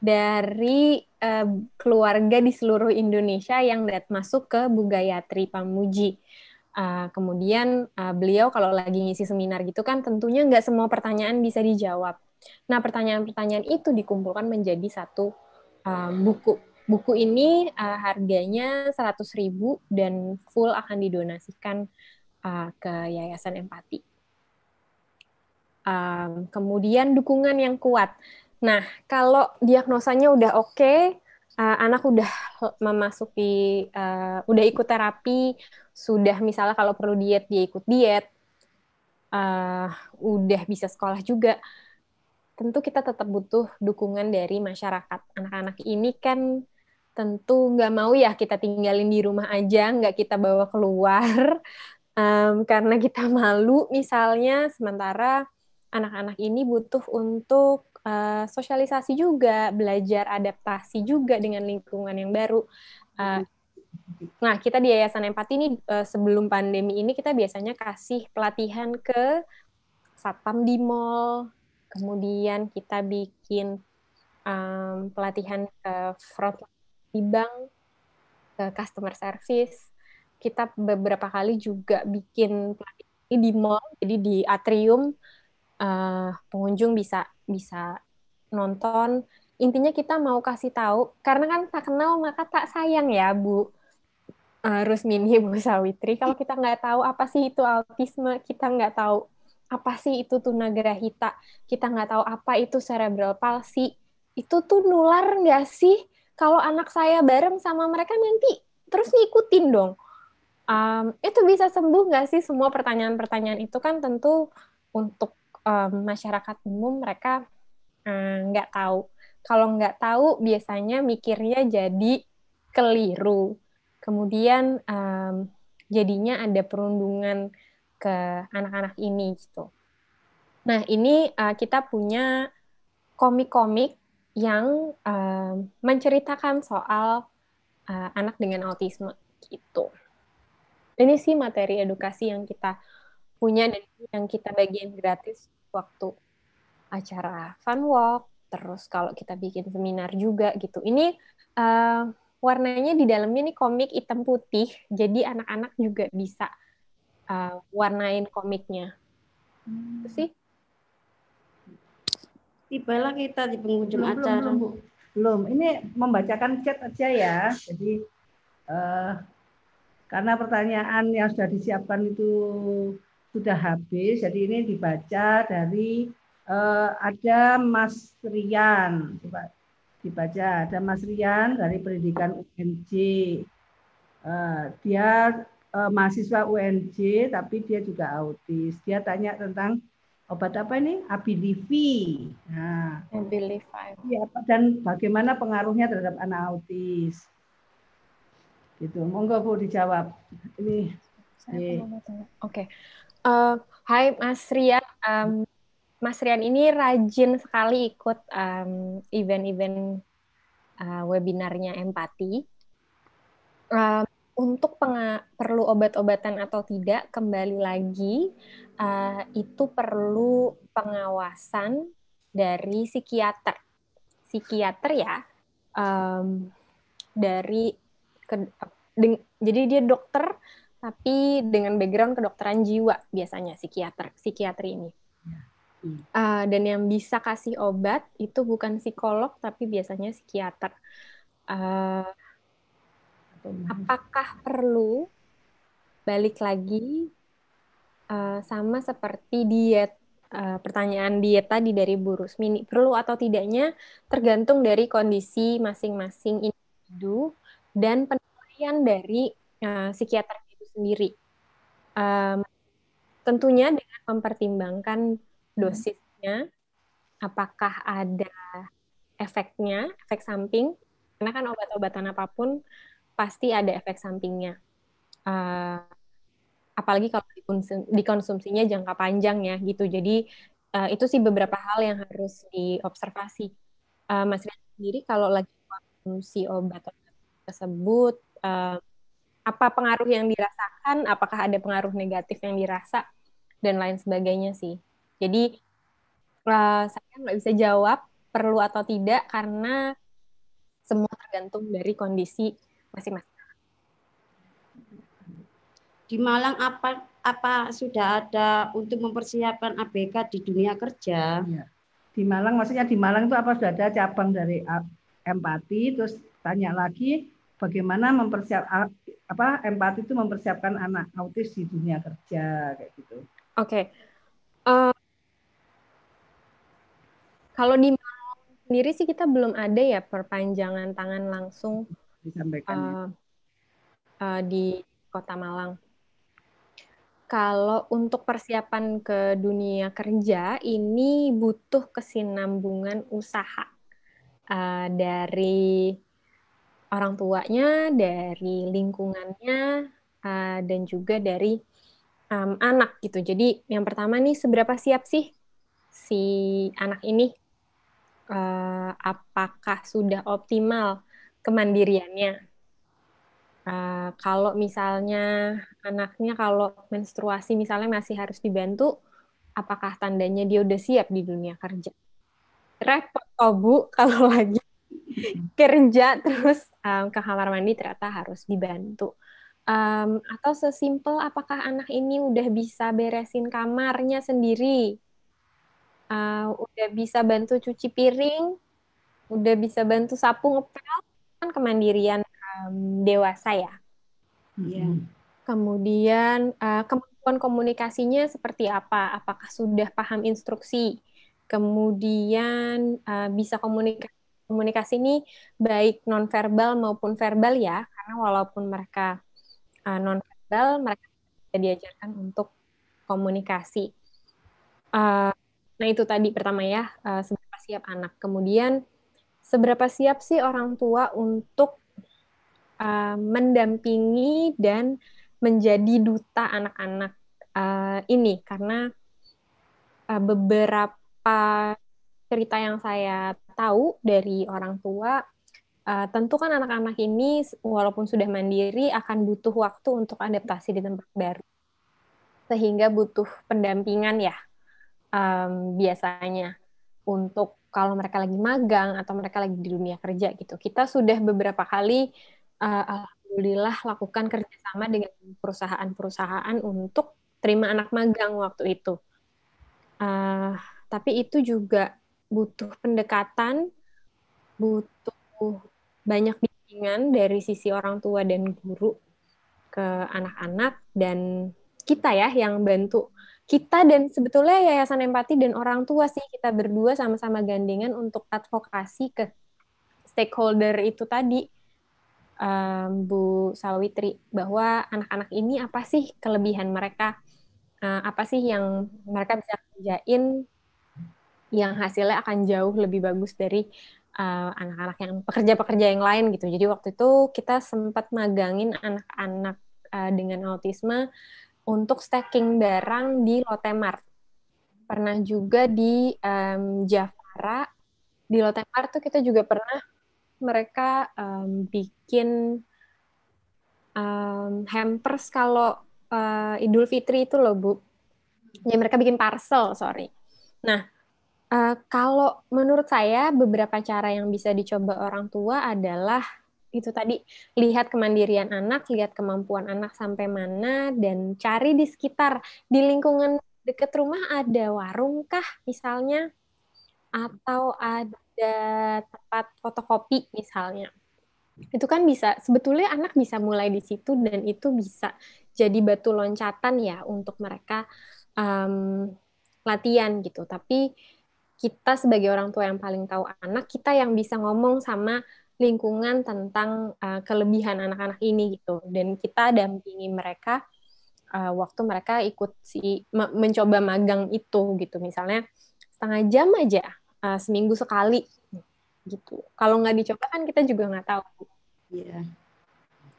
dari uh, keluarga di seluruh Indonesia yang dat masuk ke Bugayatri Pamuji. Uh, kemudian uh, beliau kalau lagi ngisi seminar gitu kan tentunya nggak semua pertanyaan bisa dijawab. Nah pertanyaan-pertanyaan itu dikumpulkan menjadi satu uh, buku. Buku ini uh, harganya 100.000 dan full akan didonasikan uh, ke Yayasan Empati um, kemudian dukungan yang kuat. Nah, kalau diagnosanya udah oke, okay, uh, eh, anak udah memasuki, uh, udah ikut terapi, sudah misalnya kalau perlu diet dia ikut diet, uh, udah bisa sekolah juga. Tentu kita tetap butuh dukungan dari masyarakat. Anak-anak ini kan tentu nggak mau ya kita tinggalin di rumah aja, nggak kita bawa keluar um, karena kita malu misalnya. Sementara anak-anak ini butuh untuk uh, sosialisasi juga, belajar adaptasi juga dengan lingkungan yang baru. Uh, nah, kita di Yayasan Empati ini uh, sebelum pandemi ini kita biasanya kasih pelatihan ke satpam di mall, kemudian kita bikin um, pelatihan ke front di bank, ke customer service. Kita beberapa kali juga bikin pelatihan di mall, jadi di atrium uh, pengunjung bisa bisa nonton. Intinya kita mau kasih tahu karena kan tak kenal maka tak sayang ya Bu uh, eh, Rusmini Bu Sawitri. Kalau kita nggak tahu apa sih itu autisme, kita nggak tahu apa sih itu tunagrahita, kita nggak tahu apa itu cerebral palsy. Itu tuh nular nggak sih? Kalau anak saya bareng sama mereka nanti terus ngikutin dong. Um, itu bisa sembuh nggak sih semua pertanyaan-pertanyaan itu kan tentu untuk um, masyarakat umum mereka eh, nggak um, tahu. Kalau nggak tahu biasanya mikirnya jadi keliru. Kemudian um, jadinya ada perundungan ke anak-anak ini gitu. Nah ini uh, kita punya komik-komik yang uh, menceritakan soal uh, anak dengan autisme gitu. Ini sih materi edukasi yang kita punya dan yang kita bagian gratis waktu acara fun walk terus kalau kita bikin seminar juga gitu ini uh, warnanya di dalamnya nih komik hitam putih jadi anak-anak juga bisa uh, warnain komiknya hmm. sih sih tibalah kita di penghujung belum, acara belum, belum, belum ini membacakan chat aja ya jadi uh, karena pertanyaan yang sudah disiapkan itu sudah habis. Jadi ini dibaca dari uh, ada Mas Rian, coba dibaca. Ada Mas Rian dari Pendidikan UNJ. Uh, eh, dia uh, mahasiswa UNJ, tapi dia juga autis. Dia tanya tentang obat apa ini? Abilify. Nah, Ya, dan bagaimana pengaruhnya terhadap anak autis? Gitu. Monggo Bu dijawab. Ini Oke. Okay. Uh, Mas Rian, um, Mas Rian ini rajin sekali ikut um, event-event uh, webinarnya Empati. Um, untuk perlu obat-obatan atau tidak kembali lagi uh, itu perlu pengawasan dari psikiater, psikiater ya um, dari ke, jadi dia dokter tapi dengan background kedokteran jiwa biasanya psikiater psikiatri ini. Uh, dan yang bisa kasih obat itu bukan psikolog tapi biasanya psikiater. Uh, apakah perlu balik lagi uh, sama seperti diet uh, pertanyaan diet tadi dari Burus, Rusmini perlu atau tidaknya tergantung dari kondisi masing-masing individu dan penilaian dari uh, psikiater sendiri. Um, tentunya dengan mempertimbangkan hmm. dosisnya, apakah ada efeknya, efek samping, karena kan obat-obatan apapun pasti ada efek sampingnya. Uh, apalagi kalau dikonsum, dikonsumsinya jangka panjang ya gitu. Jadi uh, itu sih beberapa hal yang harus diobservasi. Uh, Mas Rian sendiri kalau lagi konsumsi obat, -obat tersebut uh, apa pengaruh yang dirasakan, apakah ada pengaruh negatif yang dirasa dan lain sebagainya sih. Jadi uh, saya nggak bisa jawab perlu atau tidak karena semua tergantung dari kondisi masing-masing. Di Malang apa apa sudah ada untuk mempersiapkan ABK di dunia kerja? Iya. Di Malang maksudnya di Malang itu apa sudah ada cabang dari eh, empati terus tanya lagi bagaimana mempersiap apa empati itu mempersiapkan anak autis di dunia kerja kayak gitu. Oke. Okay. Uh, eh, kalau di sendiri sih kita belum ada ya perpanjangan tangan langsung disampaikan uh, uh, di Kota Malang. Kalau untuk persiapan ke dunia kerja ini butuh kesinambungan usaha uh, dari orang tuanya, dari lingkungannya, uh, dan juga dari um, anak gitu. Jadi yang pertama nih seberapa siap sih si anak ini? Uh, apakah sudah optimal kemandiriannya? Uh, kalau misalnya anaknya kalau menstruasi misalnya masih harus dibantu, apakah tandanya dia udah siap di dunia kerja? Repot, oh Bu, kalau lagi kerja terus um, ke kamar mandi ternyata harus dibantu um, atau sesimpel apakah anak ini udah bisa beresin kamarnya sendiri uh, udah bisa bantu cuci piring udah bisa bantu sapu ngepel kan kemandirian um, dewasa ya yeah. kemudian uh, kemampuan komunikasinya seperti apa apakah sudah paham instruksi kemudian uh, bisa komunikasi komunikasi ini baik nonverbal maupun verbal ya, karena walaupun mereka uh, nonverbal, mereka bisa diajarkan untuk komunikasi. Uh, nah itu tadi pertama ya, uh, seberapa siap anak. Kemudian seberapa siap sih orang tua untuk uh, mendampingi dan menjadi duta anak-anak uh, ini, karena uh, beberapa cerita yang saya tahu dari orang tua uh, tentu kan anak-anak ini walaupun sudah mandiri akan butuh waktu untuk adaptasi di tempat baru sehingga butuh pendampingan ya um, biasanya untuk kalau mereka lagi magang atau mereka lagi di dunia kerja gitu kita sudah beberapa kali uh, alhamdulillah lakukan kerjasama dengan perusahaan-perusahaan untuk terima anak magang waktu itu uh, tapi itu juga butuh pendekatan, butuh banyak bimbingan dari sisi orang tua dan guru ke anak-anak dan kita ya yang bantu kita dan sebetulnya Yayasan Empati dan orang tua sih kita berdua sama-sama gandengan untuk advokasi ke stakeholder itu tadi um, Bu Sawitri bahwa anak-anak ini apa sih kelebihan mereka uh, apa sih yang mereka bisa kerjain yang hasilnya akan jauh lebih bagus dari eh, anak-anak uh, yang pekerja-pekerja yang lain gitu. Jadi waktu itu kita sempat magangin anak-anak uh, dengan autisme untuk stacking barang di Lotte Mart. Pernah juga di um, Jafara, di Lotte Mart tuh kita juga pernah mereka um, bikin um, hampers kalau uh, Idul Fitri itu loh Bu. Ya mereka bikin parcel, sorry. Nah, Uh, kalau menurut saya beberapa cara yang bisa dicoba orang tua adalah itu tadi lihat kemandirian anak, lihat kemampuan anak sampai mana dan cari di sekitar di lingkungan dekat rumah ada warung kah misalnya atau ada tempat fotokopi misalnya. Itu kan bisa sebetulnya anak bisa mulai di situ dan itu bisa jadi batu loncatan ya untuk mereka um, latihan gitu. Tapi kita sebagai orang tua yang paling tahu anak, kita yang bisa ngomong sama lingkungan tentang uh, kelebihan anak-anak ini gitu. Dan kita dampingi mereka uh, waktu mereka ikut si mencoba magang itu gitu. Misalnya setengah jam aja uh, seminggu sekali gitu. Kalau nggak dicoba kan kita juga nggak tahu. Iya. Yeah.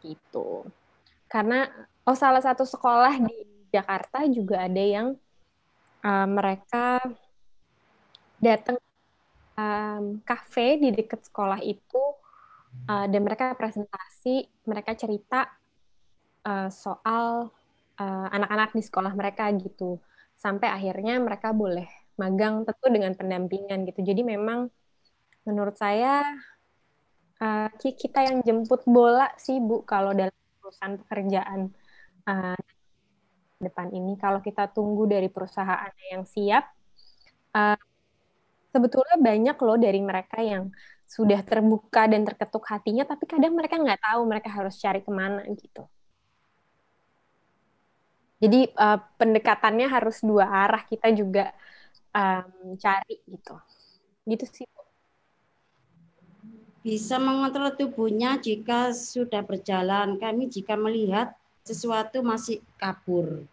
Gitu. Karena oh salah satu sekolah di Jakarta juga ada yang uh, mereka datang um, cafe di dekat sekolah itu uh, dan mereka presentasi, mereka cerita uh, soal anak eh, anak-anak di sekolah mereka gitu. Sampai akhirnya mereka boleh magang tentu dengan pendampingan gitu. Jadi memang menurut saya uh, kita yang jemput bola sih Bu kalau dalam urusan pekerjaan uh, depan ini kalau kita tunggu dari perusahaan yang siap uh, sebetulnya banyak loh dari mereka yang sudah terbuka dan terketuk hatinya, tapi kadang mereka nggak tahu mereka harus cari kemana gitu. Jadi uh, pendekatannya harus dua arah kita juga um, cari gitu. Gitu sih. Bisa mengontrol tubuhnya jika sudah berjalan. Kami jika melihat sesuatu masih kabur.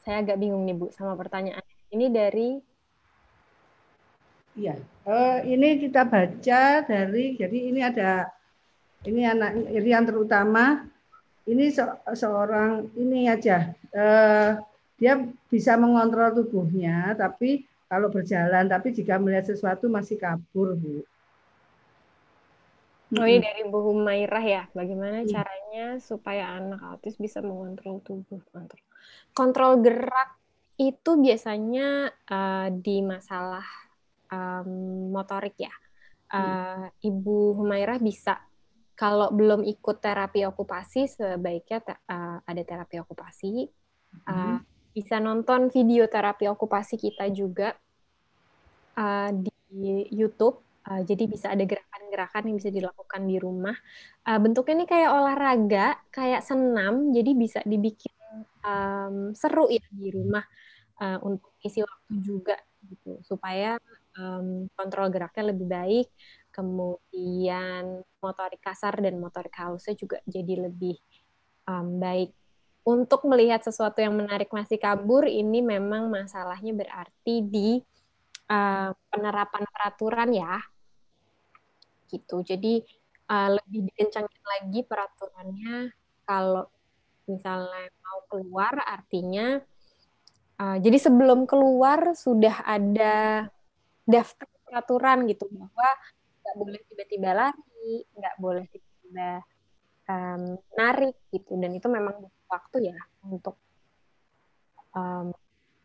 Saya agak bingung nih Bu sama pertanyaan. Ini dari Iya, uh, ini kita baca dari jadi ini ada ini anak Irian terutama ini se seorang ini aja uh, dia bisa mengontrol tubuhnya tapi kalau berjalan tapi jika melihat sesuatu masih kabur bu. Oh ini dari Bu Humairah ya, bagaimana hmm. caranya supaya anak autis bisa mengontrol tubuh, kontrol, kontrol gerak itu biasanya uh, di masalah um, motorik ya. Uh, Ibu Humaira bisa kalau belum ikut terapi okupasi sebaiknya te uh, ada terapi okupasi. Uh, Bisa nonton video terapi okupasi kita juga uh, di YouTube. Uh, jadi bisa ada gerakan-gerakan yang bisa dilakukan di rumah. Uh, bentuknya ini kayak olahraga, kayak senam. Jadi bisa dibikin um, seru ya di rumah uh, untuk isi waktu juga gitu supaya um, kontrol geraknya lebih baik, kemudian motorik kasar dan motorik halusnya juga jadi lebih um, baik. Untuk melihat sesuatu yang menarik masih kabur, ini memang masalahnya berarti di uh, penerapan peraturan ya, gitu. Jadi uh, lebih dikencangin lagi peraturannya kalau misalnya mau keluar artinya uh, jadi sebelum keluar sudah ada daftar peraturan gitu bahwa nggak boleh tiba-tiba lari, nggak boleh tiba-tiba um, narik gitu dan itu memang butuh waktu ya untuk um,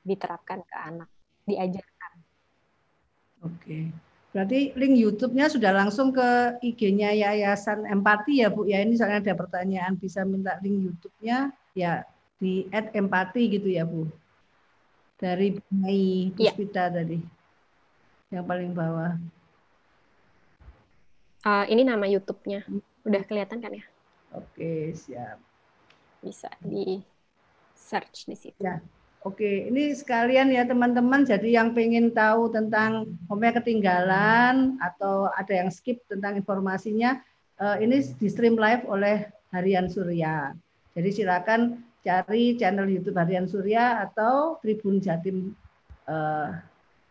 diterapkan ke anak, diajarkan. Oke. Berarti link YouTube-nya sudah langsung ke IG-nya Yayasan Empati ya Bu. Ya ini soalnya ada pertanyaan bisa minta link YouTube-nya ya di @empati gitu ya Bu. Dari Mei iya. Puspita ya. tadi yang paling bawah. Uh, ini nama YouTube-nya. Udah kelihatan kan ya? Oke, siap. Bisa di search di situ. Ya. Oke, ini sekalian ya teman-teman. Jadi yang pengen tahu tentang home ketinggalan atau ada yang skip tentang informasinya, eh, ini di stream live oleh Harian Surya. Jadi silakan cari channel YouTube Harian Surya atau Tribun Jatim eh,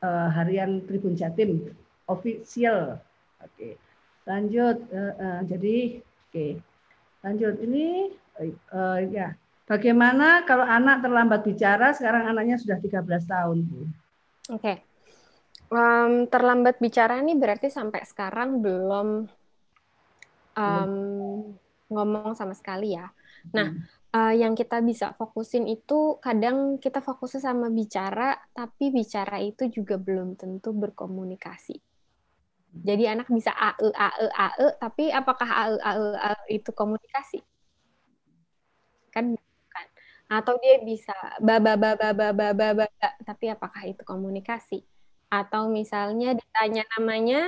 uh, harian Tribun Jatim official. Oke. Okay. Lanjut uh, uh, jadi oke. Okay. Lanjut ini uh, ya bagaimana kalau anak terlambat bicara sekarang anaknya sudah 13 tahun, Bu. Oke. Okay. Um, terlambat bicara ini berarti sampai sekarang belum um, ngomong sama sekali ya. Nah, hmm uh, yang kita bisa fokusin itu kadang kita fokusnya sama bicara, tapi bicara itu juga belum tentu berkomunikasi. Jadi anak bisa ae ae ae, tapi apakah ae ae ae itu komunikasi? Kan bukan. Atau dia bisa ba ba ba, ba tapi apakah itu komunikasi? Atau misalnya ditanya namanya,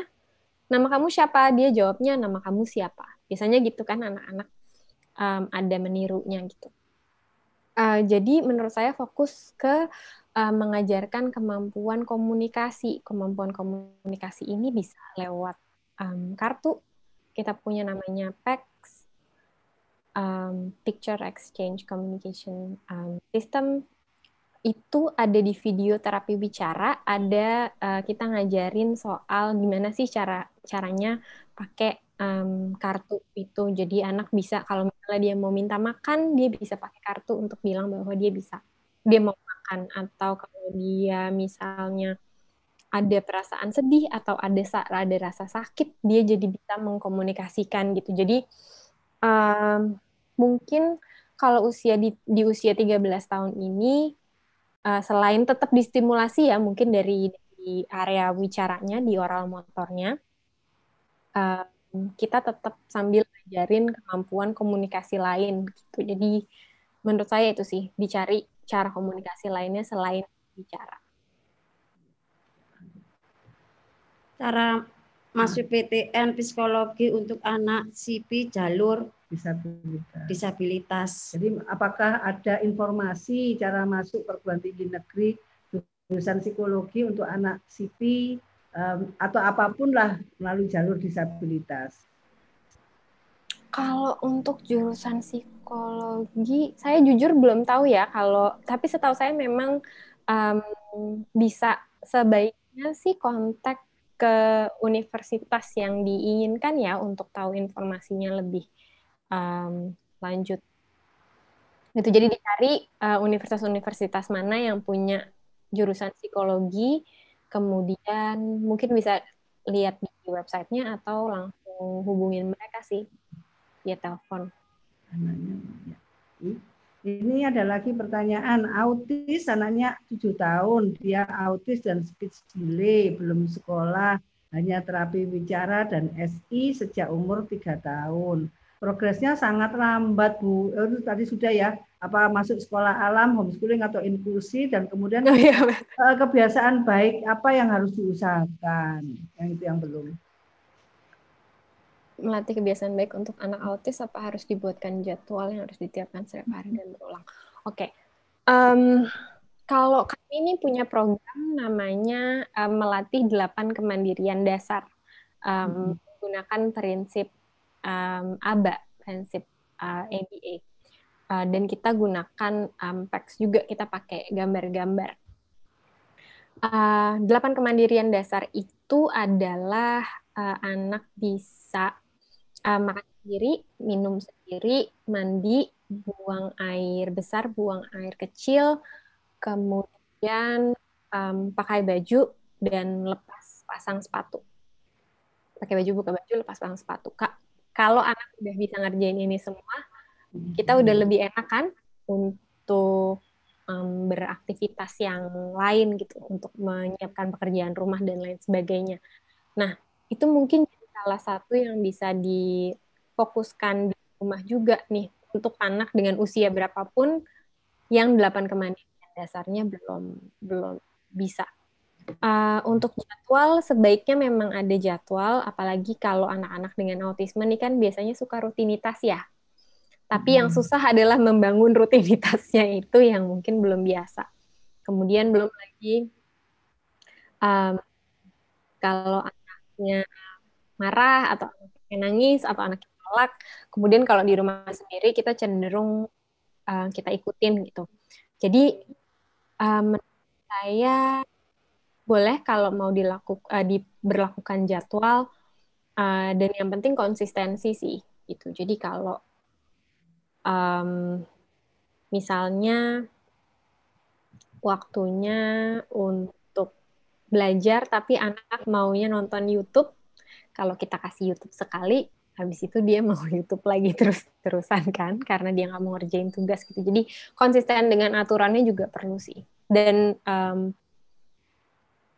nama kamu siapa? Dia jawabnya nama kamu siapa? Biasanya gitu kan anak-anak um, ada menirunya gitu. Uh, jadi menurut saya fokus ke uh, mengajarkan kemampuan komunikasi. Kemampuan komunikasi ini bisa lewat um, kartu. Kita punya namanya PEX, um, Picture Exchange Communication um, System. Itu ada di video terapi bicara. Ada uh, kita ngajarin soal gimana sih cara caranya pakai um, kartu itu. Jadi anak bisa kalau misalnya dia mau minta makan, dia bisa pakai kartu untuk bilang bahwa dia bisa dia mau makan atau kalau dia misalnya ada perasaan sedih atau ada ada rasa sakit, dia jadi bisa mengkomunikasikan gitu. Jadi um, mungkin kalau usia di, di usia 13 tahun ini uh, selain tetap distimulasi ya mungkin dari, di area wicaranya di oral motornya uh, kita tetap sambil ajarin kemampuan komunikasi lain gitu. Jadi menurut saya itu sih dicari cara komunikasi lainnya selain bicara. Cara masuk PTN psikologi untuk anak CP jalur disabilitas. disabilitas. Jadi apakah ada informasi cara masuk perguruan tinggi negeri jurusan psikologi untuk anak CP um, atau apapun lah melalui jalur disabilitas. Kalau untuk jurusan psikologi, saya jujur belum tahu ya kalau tapi setahu saya memang um, bisa sebaiknya sih kontak ke universitas yang diinginkan ya untuk tahu informasinya lebih um, lanjut. Itu jadi dicari universitas eh, universitas-universitas mana yang punya jurusan psikologi Kemudian mungkin bisa lihat di websitenya atau langsung hubungin mereka sih via telepon. Ya. Ini ada lagi pertanyaan, autis anaknya tujuh tahun, dia autis dan speech delay, belum sekolah, hanya terapi bicara dan SI sejak umur tiga tahun progresnya sangat lambat Bu. Oh, itu tadi sudah ya apa masuk sekolah alam, homeschooling atau inklusi dan kemudian oh, iya. Eh, kebiasaan baik apa yang harus diusahakan. Yang itu yang belum. Melatih kebiasaan baik untuk anak autis apa harus dibuatkan jadwal yang harus ditiapkan setiap hari dan berulang. Oke. Okay. Um, kalau kami ini punya program namanya um, melatih delapan kemandirian dasar um, hmm. menggunakan prinsip um, ABA, prinsip uh, ABA. Uh, dan kita gunakan um, PEX juga, kita pakai gambar-gambar. Uh, delapan kemandirian dasar itu adalah uh, anak bisa uh, makan sendiri, minum sendiri, mandi, buang air besar, buang air kecil, kemudian um, pakai baju dan lepas pasang sepatu. Pakai baju, buka baju, lepas pasang sepatu. Kak, kalau anak udah bisa ngerjain ini semua, kita udah lebih enak kan untuk um, beraktivitas yang lain gitu, untuk menyiapkan pekerjaan rumah dan lain sebagainya. Nah, itu mungkin salah satu yang bisa difokuskan di rumah juga nih untuk anak dengan usia berapapun yang delapan kemandirian dasarnya belum belum bisa Uh, untuk jadwal sebaiknya memang ada jadwal, apalagi kalau anak-anak dengan autisme ini kan biasanya suka rutinitas ya. Tapi hmm. yang susah adalah membangun rutinitasnya itu yang mungkin belum biasa. Kemudian belum lagi um, kalau anaknya marah atau anaknya nangis atau anaknya tolak. Kemudian kalau di rumah sendiri kita cenderung uh, kita ikutin gitu. Jadi um, saya boleh kalau mau dilakukan uh, eh, diberlakukan jadwal uh, dan yang penting konsistensi sih gitu. Jadi kalau um, misalnya waktunya untuk belajar tapi anak maunya nonton YouTube, kalau kita kasih YouTube sekali, habis itu dia mau YouTube lagi terus-terusan kan, karena dia nggak mau ngerjain tugas gitu. Jadi konsisten dengan aturannya juga perlu sih. Dan um,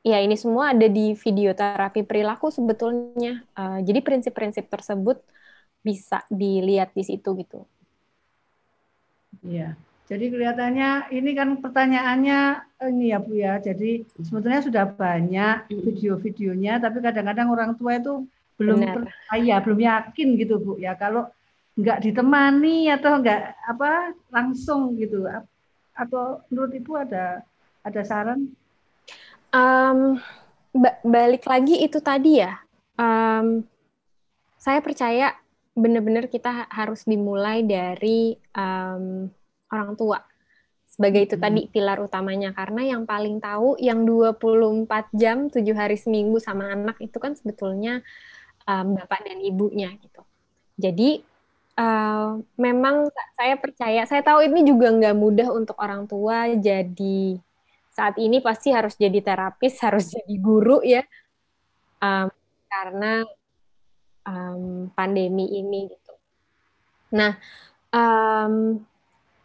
Ya, ini semua ada di video terapi perilaku sebetulnya. Uh, jadi prinsip-prinsip tersebut bisa dilihat di situ gitu. Iya. Jadi kelihatannya ini kan pertanyaannya eh, ini ya Bu ya. Jadi hmm. sebetulnya sudah banyak hmm. video-videonya tapi kadang-kadang orang tua itu belum Benar. percaya, ya, belum yakin gitu Bu ya. Kalau nggak ditemani atau enggak apa langsung gitu atau menurut Ibu ada ada saran um, ba balik lagi itu tadi ya um, saya percaya benar-benar kita harus dimulai dari um, orang tua sebagai itu hmm. tadi mm-hmm. pilar utamanya karena yang paling tahu yang 24 jam 7 hari seminggu sama anak itu kan sebetulnya um, bapak dan ibunya gitu. Jadi uh, memang saya percaya, saya tahu ini juga nggak mudah untuk orang tua jadi saat ini pasti harus jadi terapis, harus jadi guru ya, um, karena um, pandemi ini gitu. Nah, um,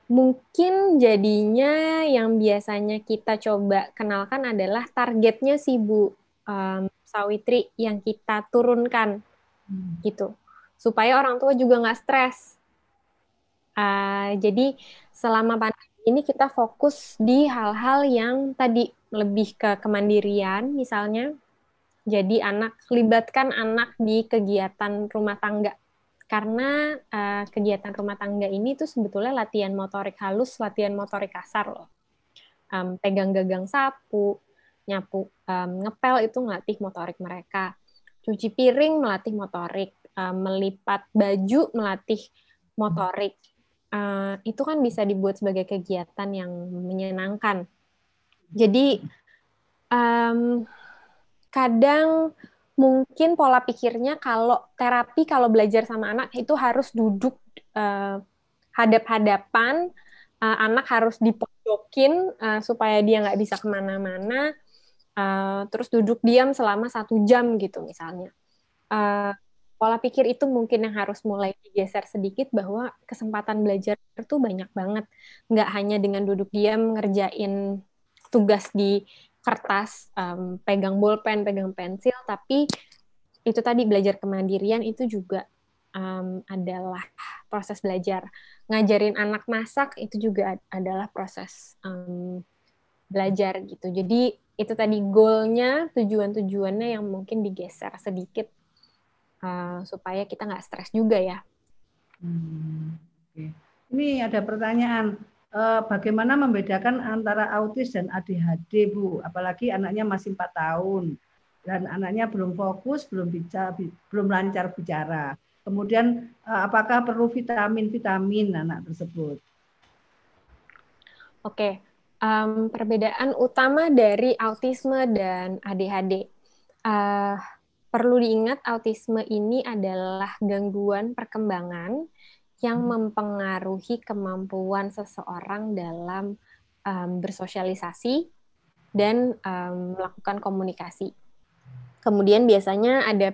mungkin jadinya yang biasanya kita coba kenalkan adalah targetnya si Bu um, Sawitri yang kita turunkan hmm. gitu, supaya orang tua juga nggak stres. Uh, jadi selama pandemi ini kita fokus di hal-hal yang tadi lebih ke kemandirian misalnya. Jadi anak libatkan anak di kegiatan rumah tangga karena uh, kegiatan rumah tangga ini tuh sebetulnya latihan motorik halus, latihan motorik kasar loh. Um, pegang gagang sapu, nyapu, um, ngepel itu ngelatih motorik mereka. Cuci piring melatih motorik, um, melipat baju melatih motorik uh, itu kan bisa dibuat sebagai kegiatan yang menyenangkan. Hmm. Jadi um, kadang mungkin pola pikirnya kalau terapi kalau belajar sama anak itu harus duduk uh, hadap-hadapan, uh, anak harus dipojokin uh, supaya dia nggak bisa kemana-mana, uh, terus duduk diam selama satu jam gitu misalnya. Uh, pola pikir itu mungkin yang harus mulai digeser sedikit bahwa kesempatan belajar itu banyak banget. Nggak hanya dengan duduk diam ngerjain tugas di kertas, um, pegang bolpen, pegang pensil, tapi itu tadi belajar kemandirian itu juga um, adalah proses belajar. Ngajarin anak masak itu juga adalah proses um, belajar gitu. Jadi itu tadi goalnya, tujuan-tujuannya yang mungkin digeser sedikit uh, supaya kita nggak stres juga ya. Hmm, Ini ada pertanyaan, uh, bagaimana membedakan antara autis dan ADHD, Bu? Apalagi anaknya masih empat tahun dan anaknya belum fokus, belum bicara, belum lancar bicara. Kemudian eh, apakah perlu vitamin-vitamin anak tersebut? Oke, um, perbedaan utama dari autisme dan ADHD. Uh, Perlu diingat autisme ini adalah gangguan perkembangan yang hmm. mempengaruhi kemampuan seseorang dalam um, bersosialisasi dan um, melakukan komunikasi. Kemudian biasanya ada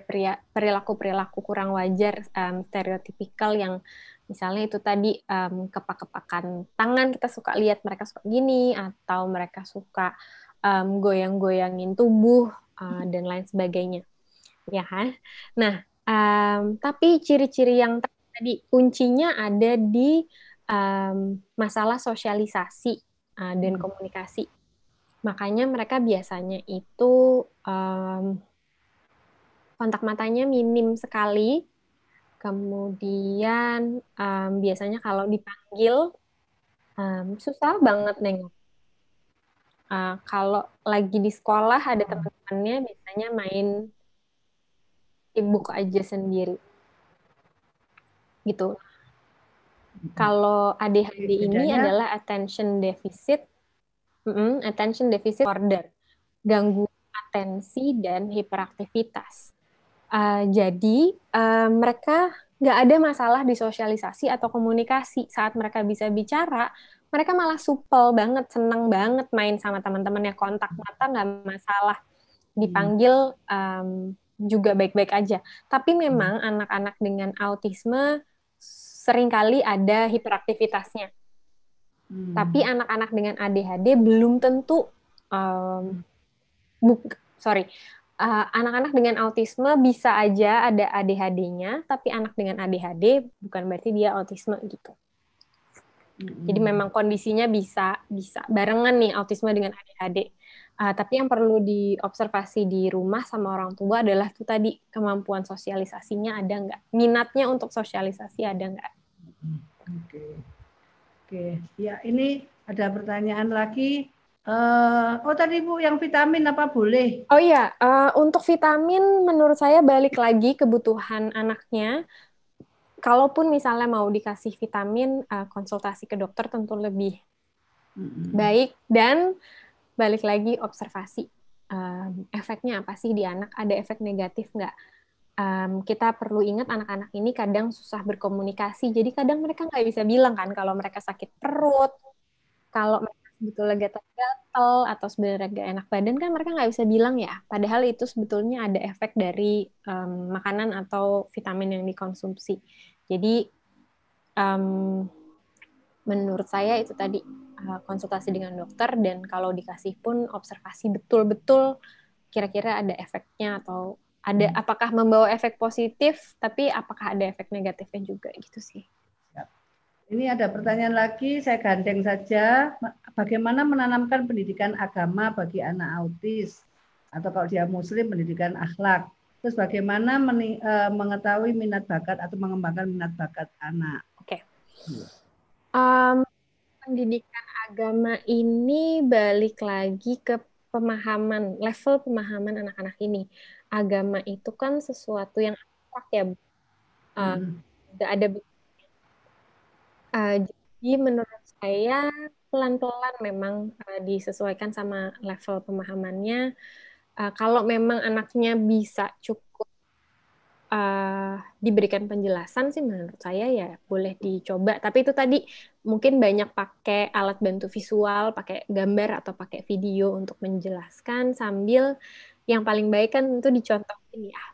perilaku-perilaku kurang wajar um, stereotipikal yang misalnya itu tadi um, kepak-kepakan tangan kita suka lihat mereka suka gini atau mereka suka um, goyang-goyangin tubuh uh, dan lain sebagainya ya kan? Nah, um, tapi ciri-ciri yang tadi kuncinya ada di um, masalah sosialisasi uh, dan hmm. komunikasi. Makanya mereka biasanya itu um, kontak matanya minim sekali. Kemudian um, biasanya kalau dipanggil um, susah banget nengok. Uh, kalau lagi di sekolah ada hmm. teman-temannya biasanya main sibuk aja sendiri gitu hmm. kalau ADHD Bedanya, ini adalah attention deficit mm, attention deficit disorder gangguan atensi dan hiperaktivitas uh, jadi uh, mereka nggak ada masalah di sosialisasi atau komunikasi saat mereka bisa bicara mereka malah supel banget seneng banget main sama teman-temannya kontak mata nggak masalah hmm. dipanggil um, juga baik-baik aja. Tapi hmm. memang anak-anak hmm. dengan autisme seringkali ada hiperaktivitasnya. Hmm. Tapi anak-anak dengan ADHD belum tentu um, buk, sorry eh, anak-anak uh, dengan autisme bisa aja ada ADHD-nya, tapi anak dengan ADHD bukan berarti dia autisme gitu. hmm Jadi memang kondisinya bisa bisa barengan nih autisme dengan ADHD. Uh, tapi yang perlu diobservasi di rumah sama orang tua adalah tuh tadi kemampuan sosialisasinya ada nggak, minatnya untuk sosialisasi ada nggak? Hmm, oke, okay. oke, okay. ya ini ada pertanyaan lagi. Uh, oh tadi bu yang vitamin apa boleh? Oh iya, uh, untuk vitamin menurut saya balik lagi kebutuhan anaknya. Kalaupun misalnya mau dikasih vitamin, eh, konsultasi ke dokter tentu lebih hmm. baik dan balik lagi observasi um, efeknya apa sih di anak ada efek negatif nggak um, kita perlu ingat anak-anak ini kadang susah berkomunikasi jadi kadang mereka nggak bisa bilang kan kalau mereka sakit perut kalau mereka sebetulnya gatal-gatal atau sebenarnya gak enak badan kan mereka nggak bisa bilang ya padahal itu sebetulnya ada efek dari um, makanan atau vitamin yang dikonsumsi jadi um, menurut saya itu tadi eh, konsultasi dengan dokter dan kalau dikasih pun observasi betul-betul kira-kira ada efeknya atau ada hmm. apakah membawa efek positif tapi apakah ada efek negatifnya juga gitu sih. Ya. Ini ada pertanyaan lagi, saya ganteng saja. Bagaimana menanamkan pendidikan agama bagi anak autis? Atau kalau dia muslim, pendidikan akhlak. Terus bagaimana meni, eh, mengetahui minat bakat atau mengembangkan minat bakat anak? Oke. Okay. Iya. Um, pendidikan agama ini balik lagi ke pemahaman level pemahaman anak-anak ini. Agama itu kan sesuatu yang abstrak ya, uh, hmm. tidak ada. Uh, jadi menurut saya pelan-pelan memang uh, disesuaikan sama level pemahamannya. Uh, kalau memang anaknya bisa cukup uh, diberikan penjelasan sih menurut saya ya boleh dicoba. Tapi itu tadi mungkin banyak pakai alat bantu visual, pakai gambar atau pakai video untuk menjelaskan sambil yang paling baik kan itu dicontohin ya.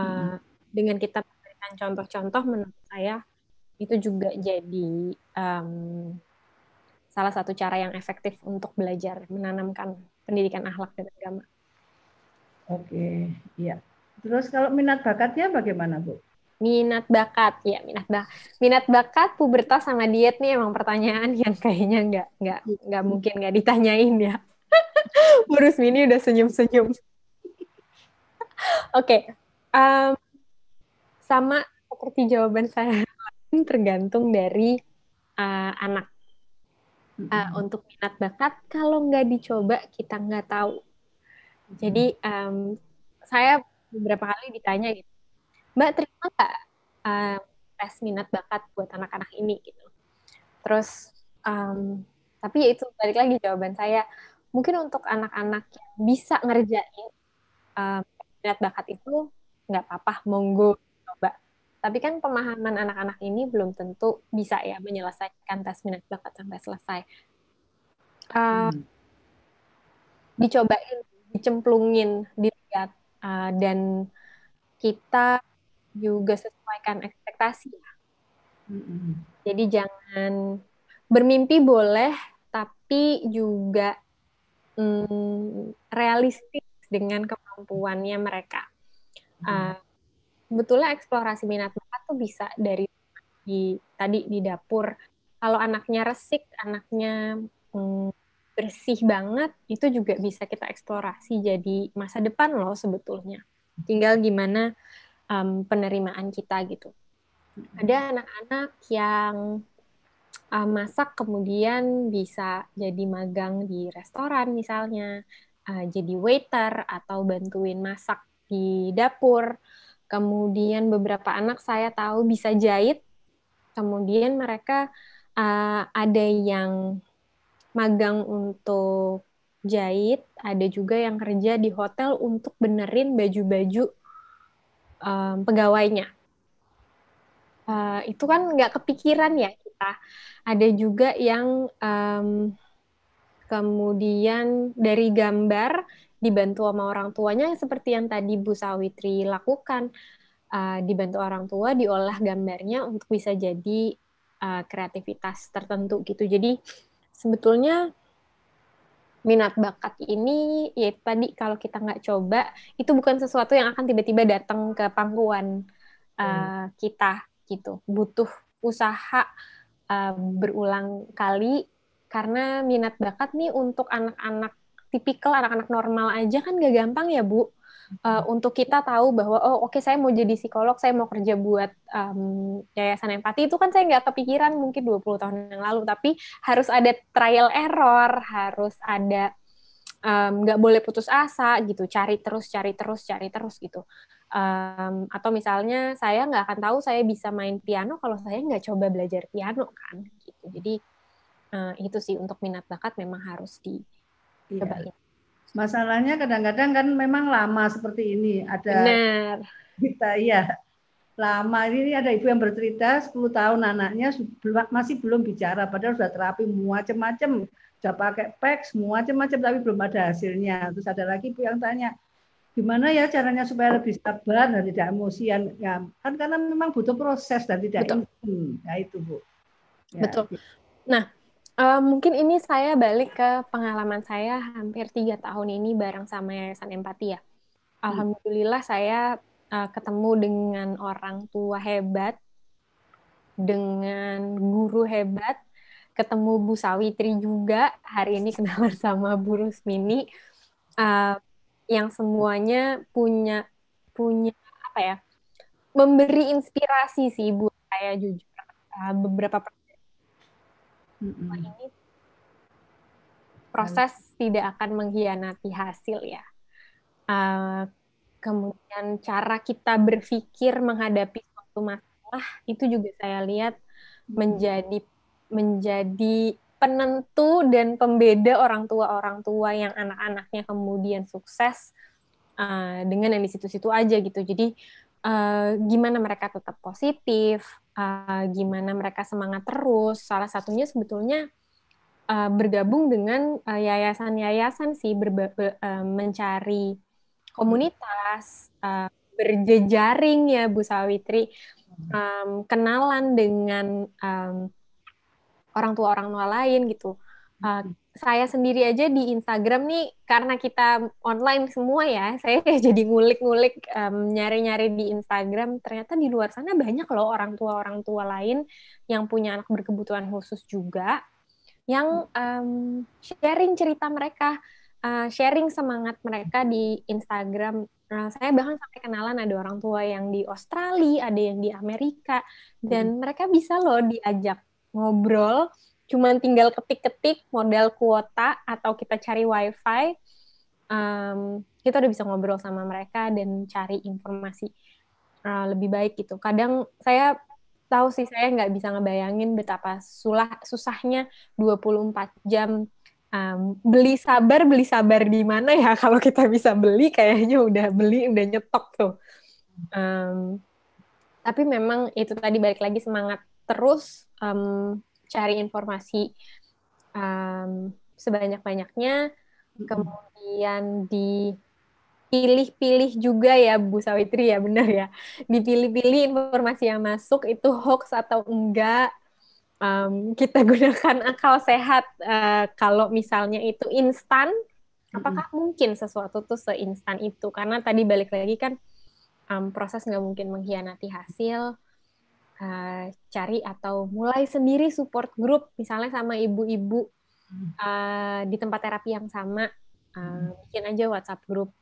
Uh, hmm. Dengan kita memberikan contoh-contoh menurut saya itu juga jadi um, salah satu cara yang efektif untuk belajar menanamkan pendidikan akhlak dan agama. Oke, okay. iya. Terus kalau minat bakatnya bagaimana, Bu? Minat bakat, ya minat bakat. Minat bakat, pubertas sama diet nih emang pertanyaan yang kayaknya nggak nggak nggak mungkin nggak ditanyain ya. Burus Mini udah senyum-senyum. Oke, okay. um, sama seperti jawaban saya tergantung dari uh, anak. Uh, mm -hmm. Untuk minat bakat, kalau nggak dicoba kita nggak tahu. Jadi um, saya beberapa kali ditanya gitu mbak terima nggak um, tes minat bakat buat anak-anak ini gitu terus um, tapi ya itu balik lagi jawaban saya mungkin untuk anak-anak yang bisa ngerjain um, minat bakat itu nggak apa-apa monggo coba tapi kan pemahaman anak-anak ini belum tentu bisa ya menyelesaikan tes minat bakat sampai selesai. um, hmm. Dicobain, dicemplungin, dilihat uh, dan kita juga sesuaikan ekspektasi Mm-hmm. Jadi jangan bermimpi boleh, tapi juga mm, realistis dengan kemampuannya mereka. Mm-hmm. Uh, sebetulnya eksplorasi minat mereka tuh bisa dari di, tadi di dapur. Kalau anaknya resik, anaknya mm, bersih banget itu juga bisa kita eksplorasi jadi masa depan loh sebetulnya. Tinggal gimana um, penerimaan kita gitu. Ada hmm. anak-anak yang um, masak kemudian bisa jadi magang di restoran misalnya, uh, jadi waiter atau bantuin masak di dapur. Kemudian beberapa anak saya tahu bisa jahit. Kemudian mereka uh, ada yang magang untuk jahit, ada juga yang kerja di hotel untuk benerin baju-baju um, pegawainya. Uh, itu kan nggak kepikiran ya kita. Ada juga yang um, kemudian dari gambar dibantu sama orang tuanya seperti yang tadi Bu Sawitri lakukan. Uh, dibantu orang tua diolah gambarnya untuk bisa jadi uh, kreativitas tertentu gitu. Jadi sebetulnya minat bakat ini ya tadi kalau kita nggak coba itu bukan sesuatu yang akan tiba-tiba datang ke pangkuan eh, hmm. kita gitu butuh usaha uh, berulang kali karena minat bakat nih untuk anak-anak tipikal anak-anak normal aja kan gak gampang ya bu uh, untuk kita tahu bahwa oh oke okay, saya mau jadi psikolog saya mau kerja buat um, yayasan empati itu kan saya nggak kepikiran mungkin 20 tahun yang lalu tapi harus ada trial error harus ada nggak um, boleh putus asa gitu cari terus cari terus cari terus gitu um, atau misalnya saya nggak akan tahu saya bisa main piano kalau saya nggak coba belajar piano kan gitu jadi uh, itu sih untuk minat bakat memang harus iya. dicobain. Iya masalahnya kadang-kadang kan memang lama seperti ini ada Benar. kita iya lama ini ada ibu yang bercerita 10 tahun anaknya masih belum bicara padahal sudah terapi macam-macam sudah pakai semua macam-macam tapi belum ada hasilnya terus ada lagi ibu yang tanya gimana ya caranya supaya lebih sabar dan tidak emosian ya, kan karena memang butuh proses dan tidak Betul. Ingin. ya itu bu ya, betul gitu. nah Uh, mungkin ini saya balik ke pengalaman saya hampir tiga tahun ini bareng sama Yayasan Empati ya. Hmm. Alhamdulillah saya uh, ketemu dengan orang tua hebat, dengan guru hebat, ketemu Bu Sawitri juga hari ini kenalan sama Bu Rusmini, uh, yang semuanya punya punya apa ya, memberi inspirasi sih buat saya jujur. Uh, beberapa mm-hmm. ini proses hmm. tidak akan mengkhianati hasil ya. Uh, kemudian cara kita berpikir menghadapi suatu masalah itu juga saya lihat menjadi menjadi penentu dan pembeda orang tua orang tua yang anak-anaknya kemudian sukses uh, dengan yang di situ-situ aja gitu. Jadi uh, gimana mereka tetap positif, uh, gimana mereka semangat terus. Salah satunya sebetulnya uh, bergabung dengan eh, yayasan-yayasan uh, sih be, uh, mencari komunitas uh, berjejaring ya Bu Sawitri um, kenalan dengan um, orang tua orang tua lain gitu uh, saya sendiri aja di Instagram nih karena kita online semua ya saya jadi ngulik-ngulik nyari nyari-nyari di Instagram ternyata di luar sana banyak loh orang tua orang tua lain yang punya anak berkebutuhan khusus juga yang um, sharing cerita mereka uh, sharing semangat mereka di Instagram Nah, saya bahkan sampai kenalan ada orang tua yang di Australia, ada yang di Amerika, dan hmm. mereka bisa loh diajak ngobrol cuman tinggal ketik-ketik modal kuota atau kita cari wifi um, kita udah bisa ngobrol sama mereka dan cari informasi uh, lebih baik gitu kadang saya tahu sih saya nggak bisa ngebayangin betapa sulah susahnya 24 jam um, beli sabar beli sabar di mana ya kalau kita bisa beli kayaknya udah beli udah nyetok tuh um, tapi memang itu tadi balik lagi semangat terus um, cari informasi um, sebanyak-banyaknya, kemudian dipilih pilih-pilih juga ya Bu Sawitri ya benar ya dipilih-pilih informasi yang masuk itu hoax atau enggak um, kita gunakan akal sehat uh, kalau misalnya itu instan apakah -hmm. mungkin sesuatu tuh seinstan itu karena tadi balik lagi kan um, proses nggak mungkin mengkhianati hasil Eh, cari atau mulai sendiri support group misalnya sama ibu-ibu uh, di tempat terapi yang sama uh, bikin aja WhatsApp group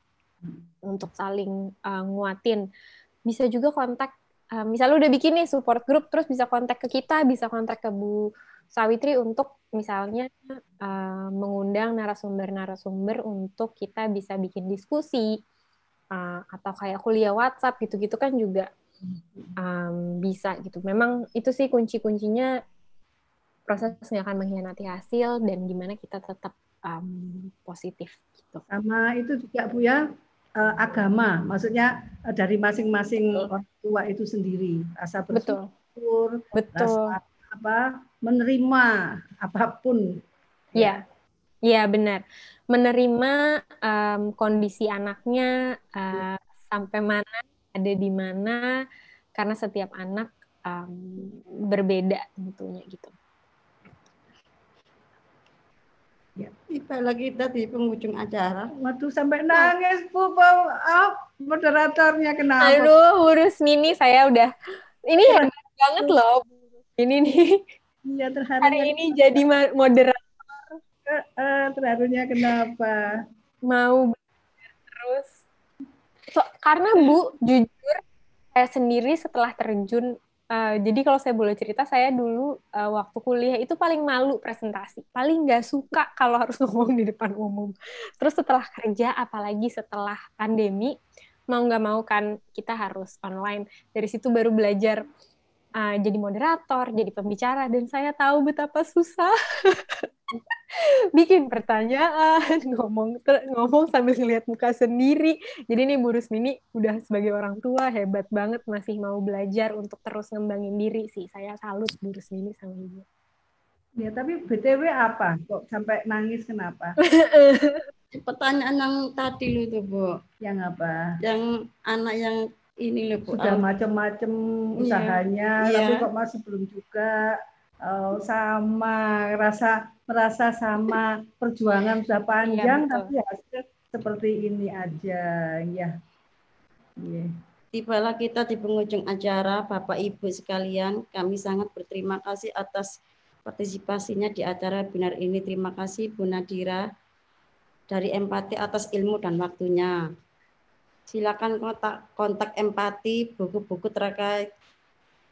untuk saling uh, nguatin bisa juga kontak uh, misalnya udah bikin nih support group terus bisa kontak ke kita bisa kontak ke Bu Sawitri untuk misalnya uh, mengundang narasumber-narasumber untuk kita bisa bikin diskusi uh, atau kayak kuliah WhatsApp gitu-gitu kan juga um, bisa gitu. Memang itu sih kunci-kuncinya proses nggak akan mengkhianati hasil dan gimana kita tetap um, positif gitu. Sama itu juga Bu ya e, agama, maksudnya e, dari masing-masing orang tua itu sendiri rasa bersyukur, betul, betul. apa menerima apapun. Iya, ya benar. Menerima um, kondisi anaknya uh, sampai mana ada di mana karena setiap anak um, berbeda tentunya gitu. Ya. lagi tadi penghujung acara. Waduh sampai nah. nangis Bu, oh, moderatornya kenapa? Aduh, urus mini saya udah ini iya. hebat ya. banget loh. Ini nih. Iya, terharu. Hari ini kenapa? jadi moderator. Uh, uh, terharunya kenapa? Mau terus So, karena Bu, hmm. jujur saya sendiri setelah terjun Uh, jadi kalau saya boleh cerita, saya dulu uh, waktu kuliah itu paling malu presentasi, paling nggak suka kalau harus ngomong di depan umum. Terus setelah kerja, apalagi setelah pandemi, mau nggak mau kan kita harus online. Dari situ baru belajar uh, jadi moderator, jadi pembicara, dan saya tahu betapa susah bikin pertanyaan, ngomong ngomong sambil ngeliat muka sendiri. Jadi nih Bu Rusmini udah sebagai orang tua hebat banget masih mau belajar untuk terus ngembangin diri sih. Saya salut Bu Rusmini sama Ibu. Ya tapi BTW apa? Kok sampai nangis kenapa? Pertanyaan yang tadi lu tuh Bu. Yang apa? Yang anak yang ini loh Bu. Sudah macam-macam iya. usahanya yeah. tapi kok masih belum juga uh, sama rasa merasa sama perjuangan sudah iya, panjang yeah, tapi hasil seperti ini aja ya. Yeah. Tibalah kita di penghujung acara Bapak Ibu sekalian, kami sangat berterima kasih atas partisipasinya di acara binar ini. Terima kasih Bu Nadira dari Empati atas ilmu dan waktunya. Silakan kontak, kontak empati, buku-buku terkait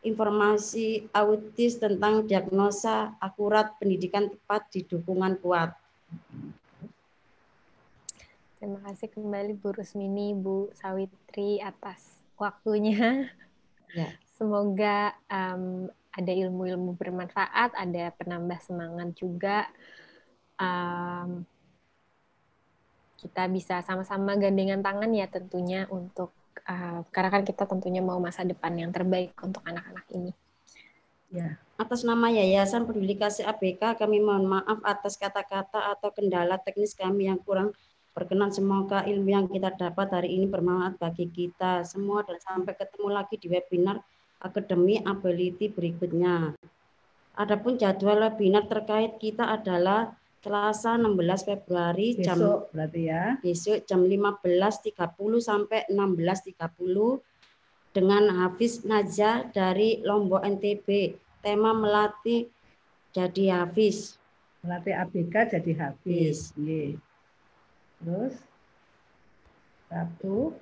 informasi autis tentang diagnosa akurat, pendidikan tepat, di dukungan kuat. Terima kasih kembali Bu Rusmini, Bu Sawitri atas waktunya. Ya. Semoga um, ada ilmu-ilmu bermanfaat, ada penambah semangat juga. kita bisa sama-sama gandengan tangan ya tentunya untuk uh, karena kan kita tentunya mau masa depan yang terbaik untuk anak-anak ini. Ya. Atas nama Yayasan Peduli Kasih ABK, kami mohon maaf atas kata-kata atau kendala teknis kami yang kurang berkenan. Semoga ilmu yang kita dapat hari ini bermanfaat bagi kita semua dan sampai ketemu lagi di webinar Akademi Ability berikutnya. Adapun jadwal webinar terkait kita adalah Selasa 16 Februari besok, jam berarti ya. Besok jam 15.30 sampai 16.30 dengan Hafiz Naja dari Lombok NTB. Tema melatih jadi Hafiz. Melatih ABK jadi Hafiz. Iya. Terus Rabu.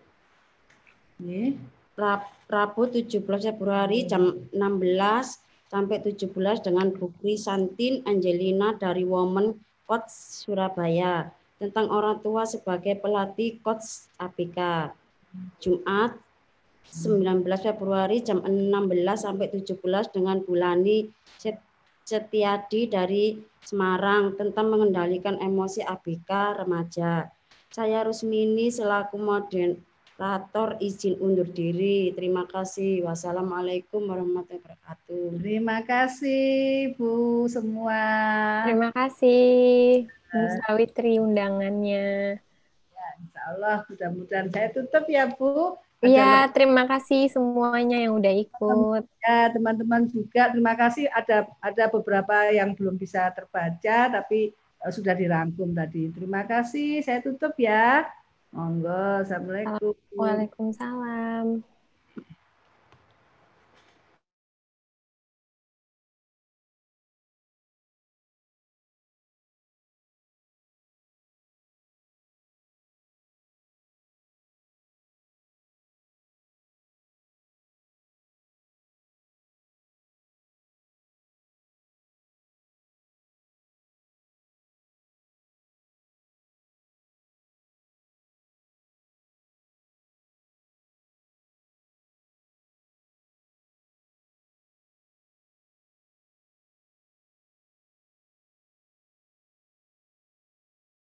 Ye. Iya. Rab, Rabu 17 Februari iya. jam 16 sampai 17 dengan Bu Santin Angelina dari Women Kots Surabaya tentang orang tua sebagai pelatih Kots APK. Jumat 19 Februari jam 16 sampai 17 dengan Bulani Setiadi dari Semarang tentang mengendalikan emosi ABK remaja. Saya Rusmini selaku model Lator izin undur diri. Terima kasih. Wassalamualaikum warahmatullahi wabarakatuh. Terima kasih Bu semua. Terima kasih Bu Sawitri undangannya. Ya, insya Allah mudah-mudahan saya tutup ya Bu. Iya, terima kasih semuanya yang udah ikut. Ya, teman-teman juga terima kasih ada ada beberapa yang belum bisa terbaca tapi eh, sudah dirangkum tadi. Terima kasih. Saya tutup ya. Monggo, Assalamualaikum. Waalaikumsalam.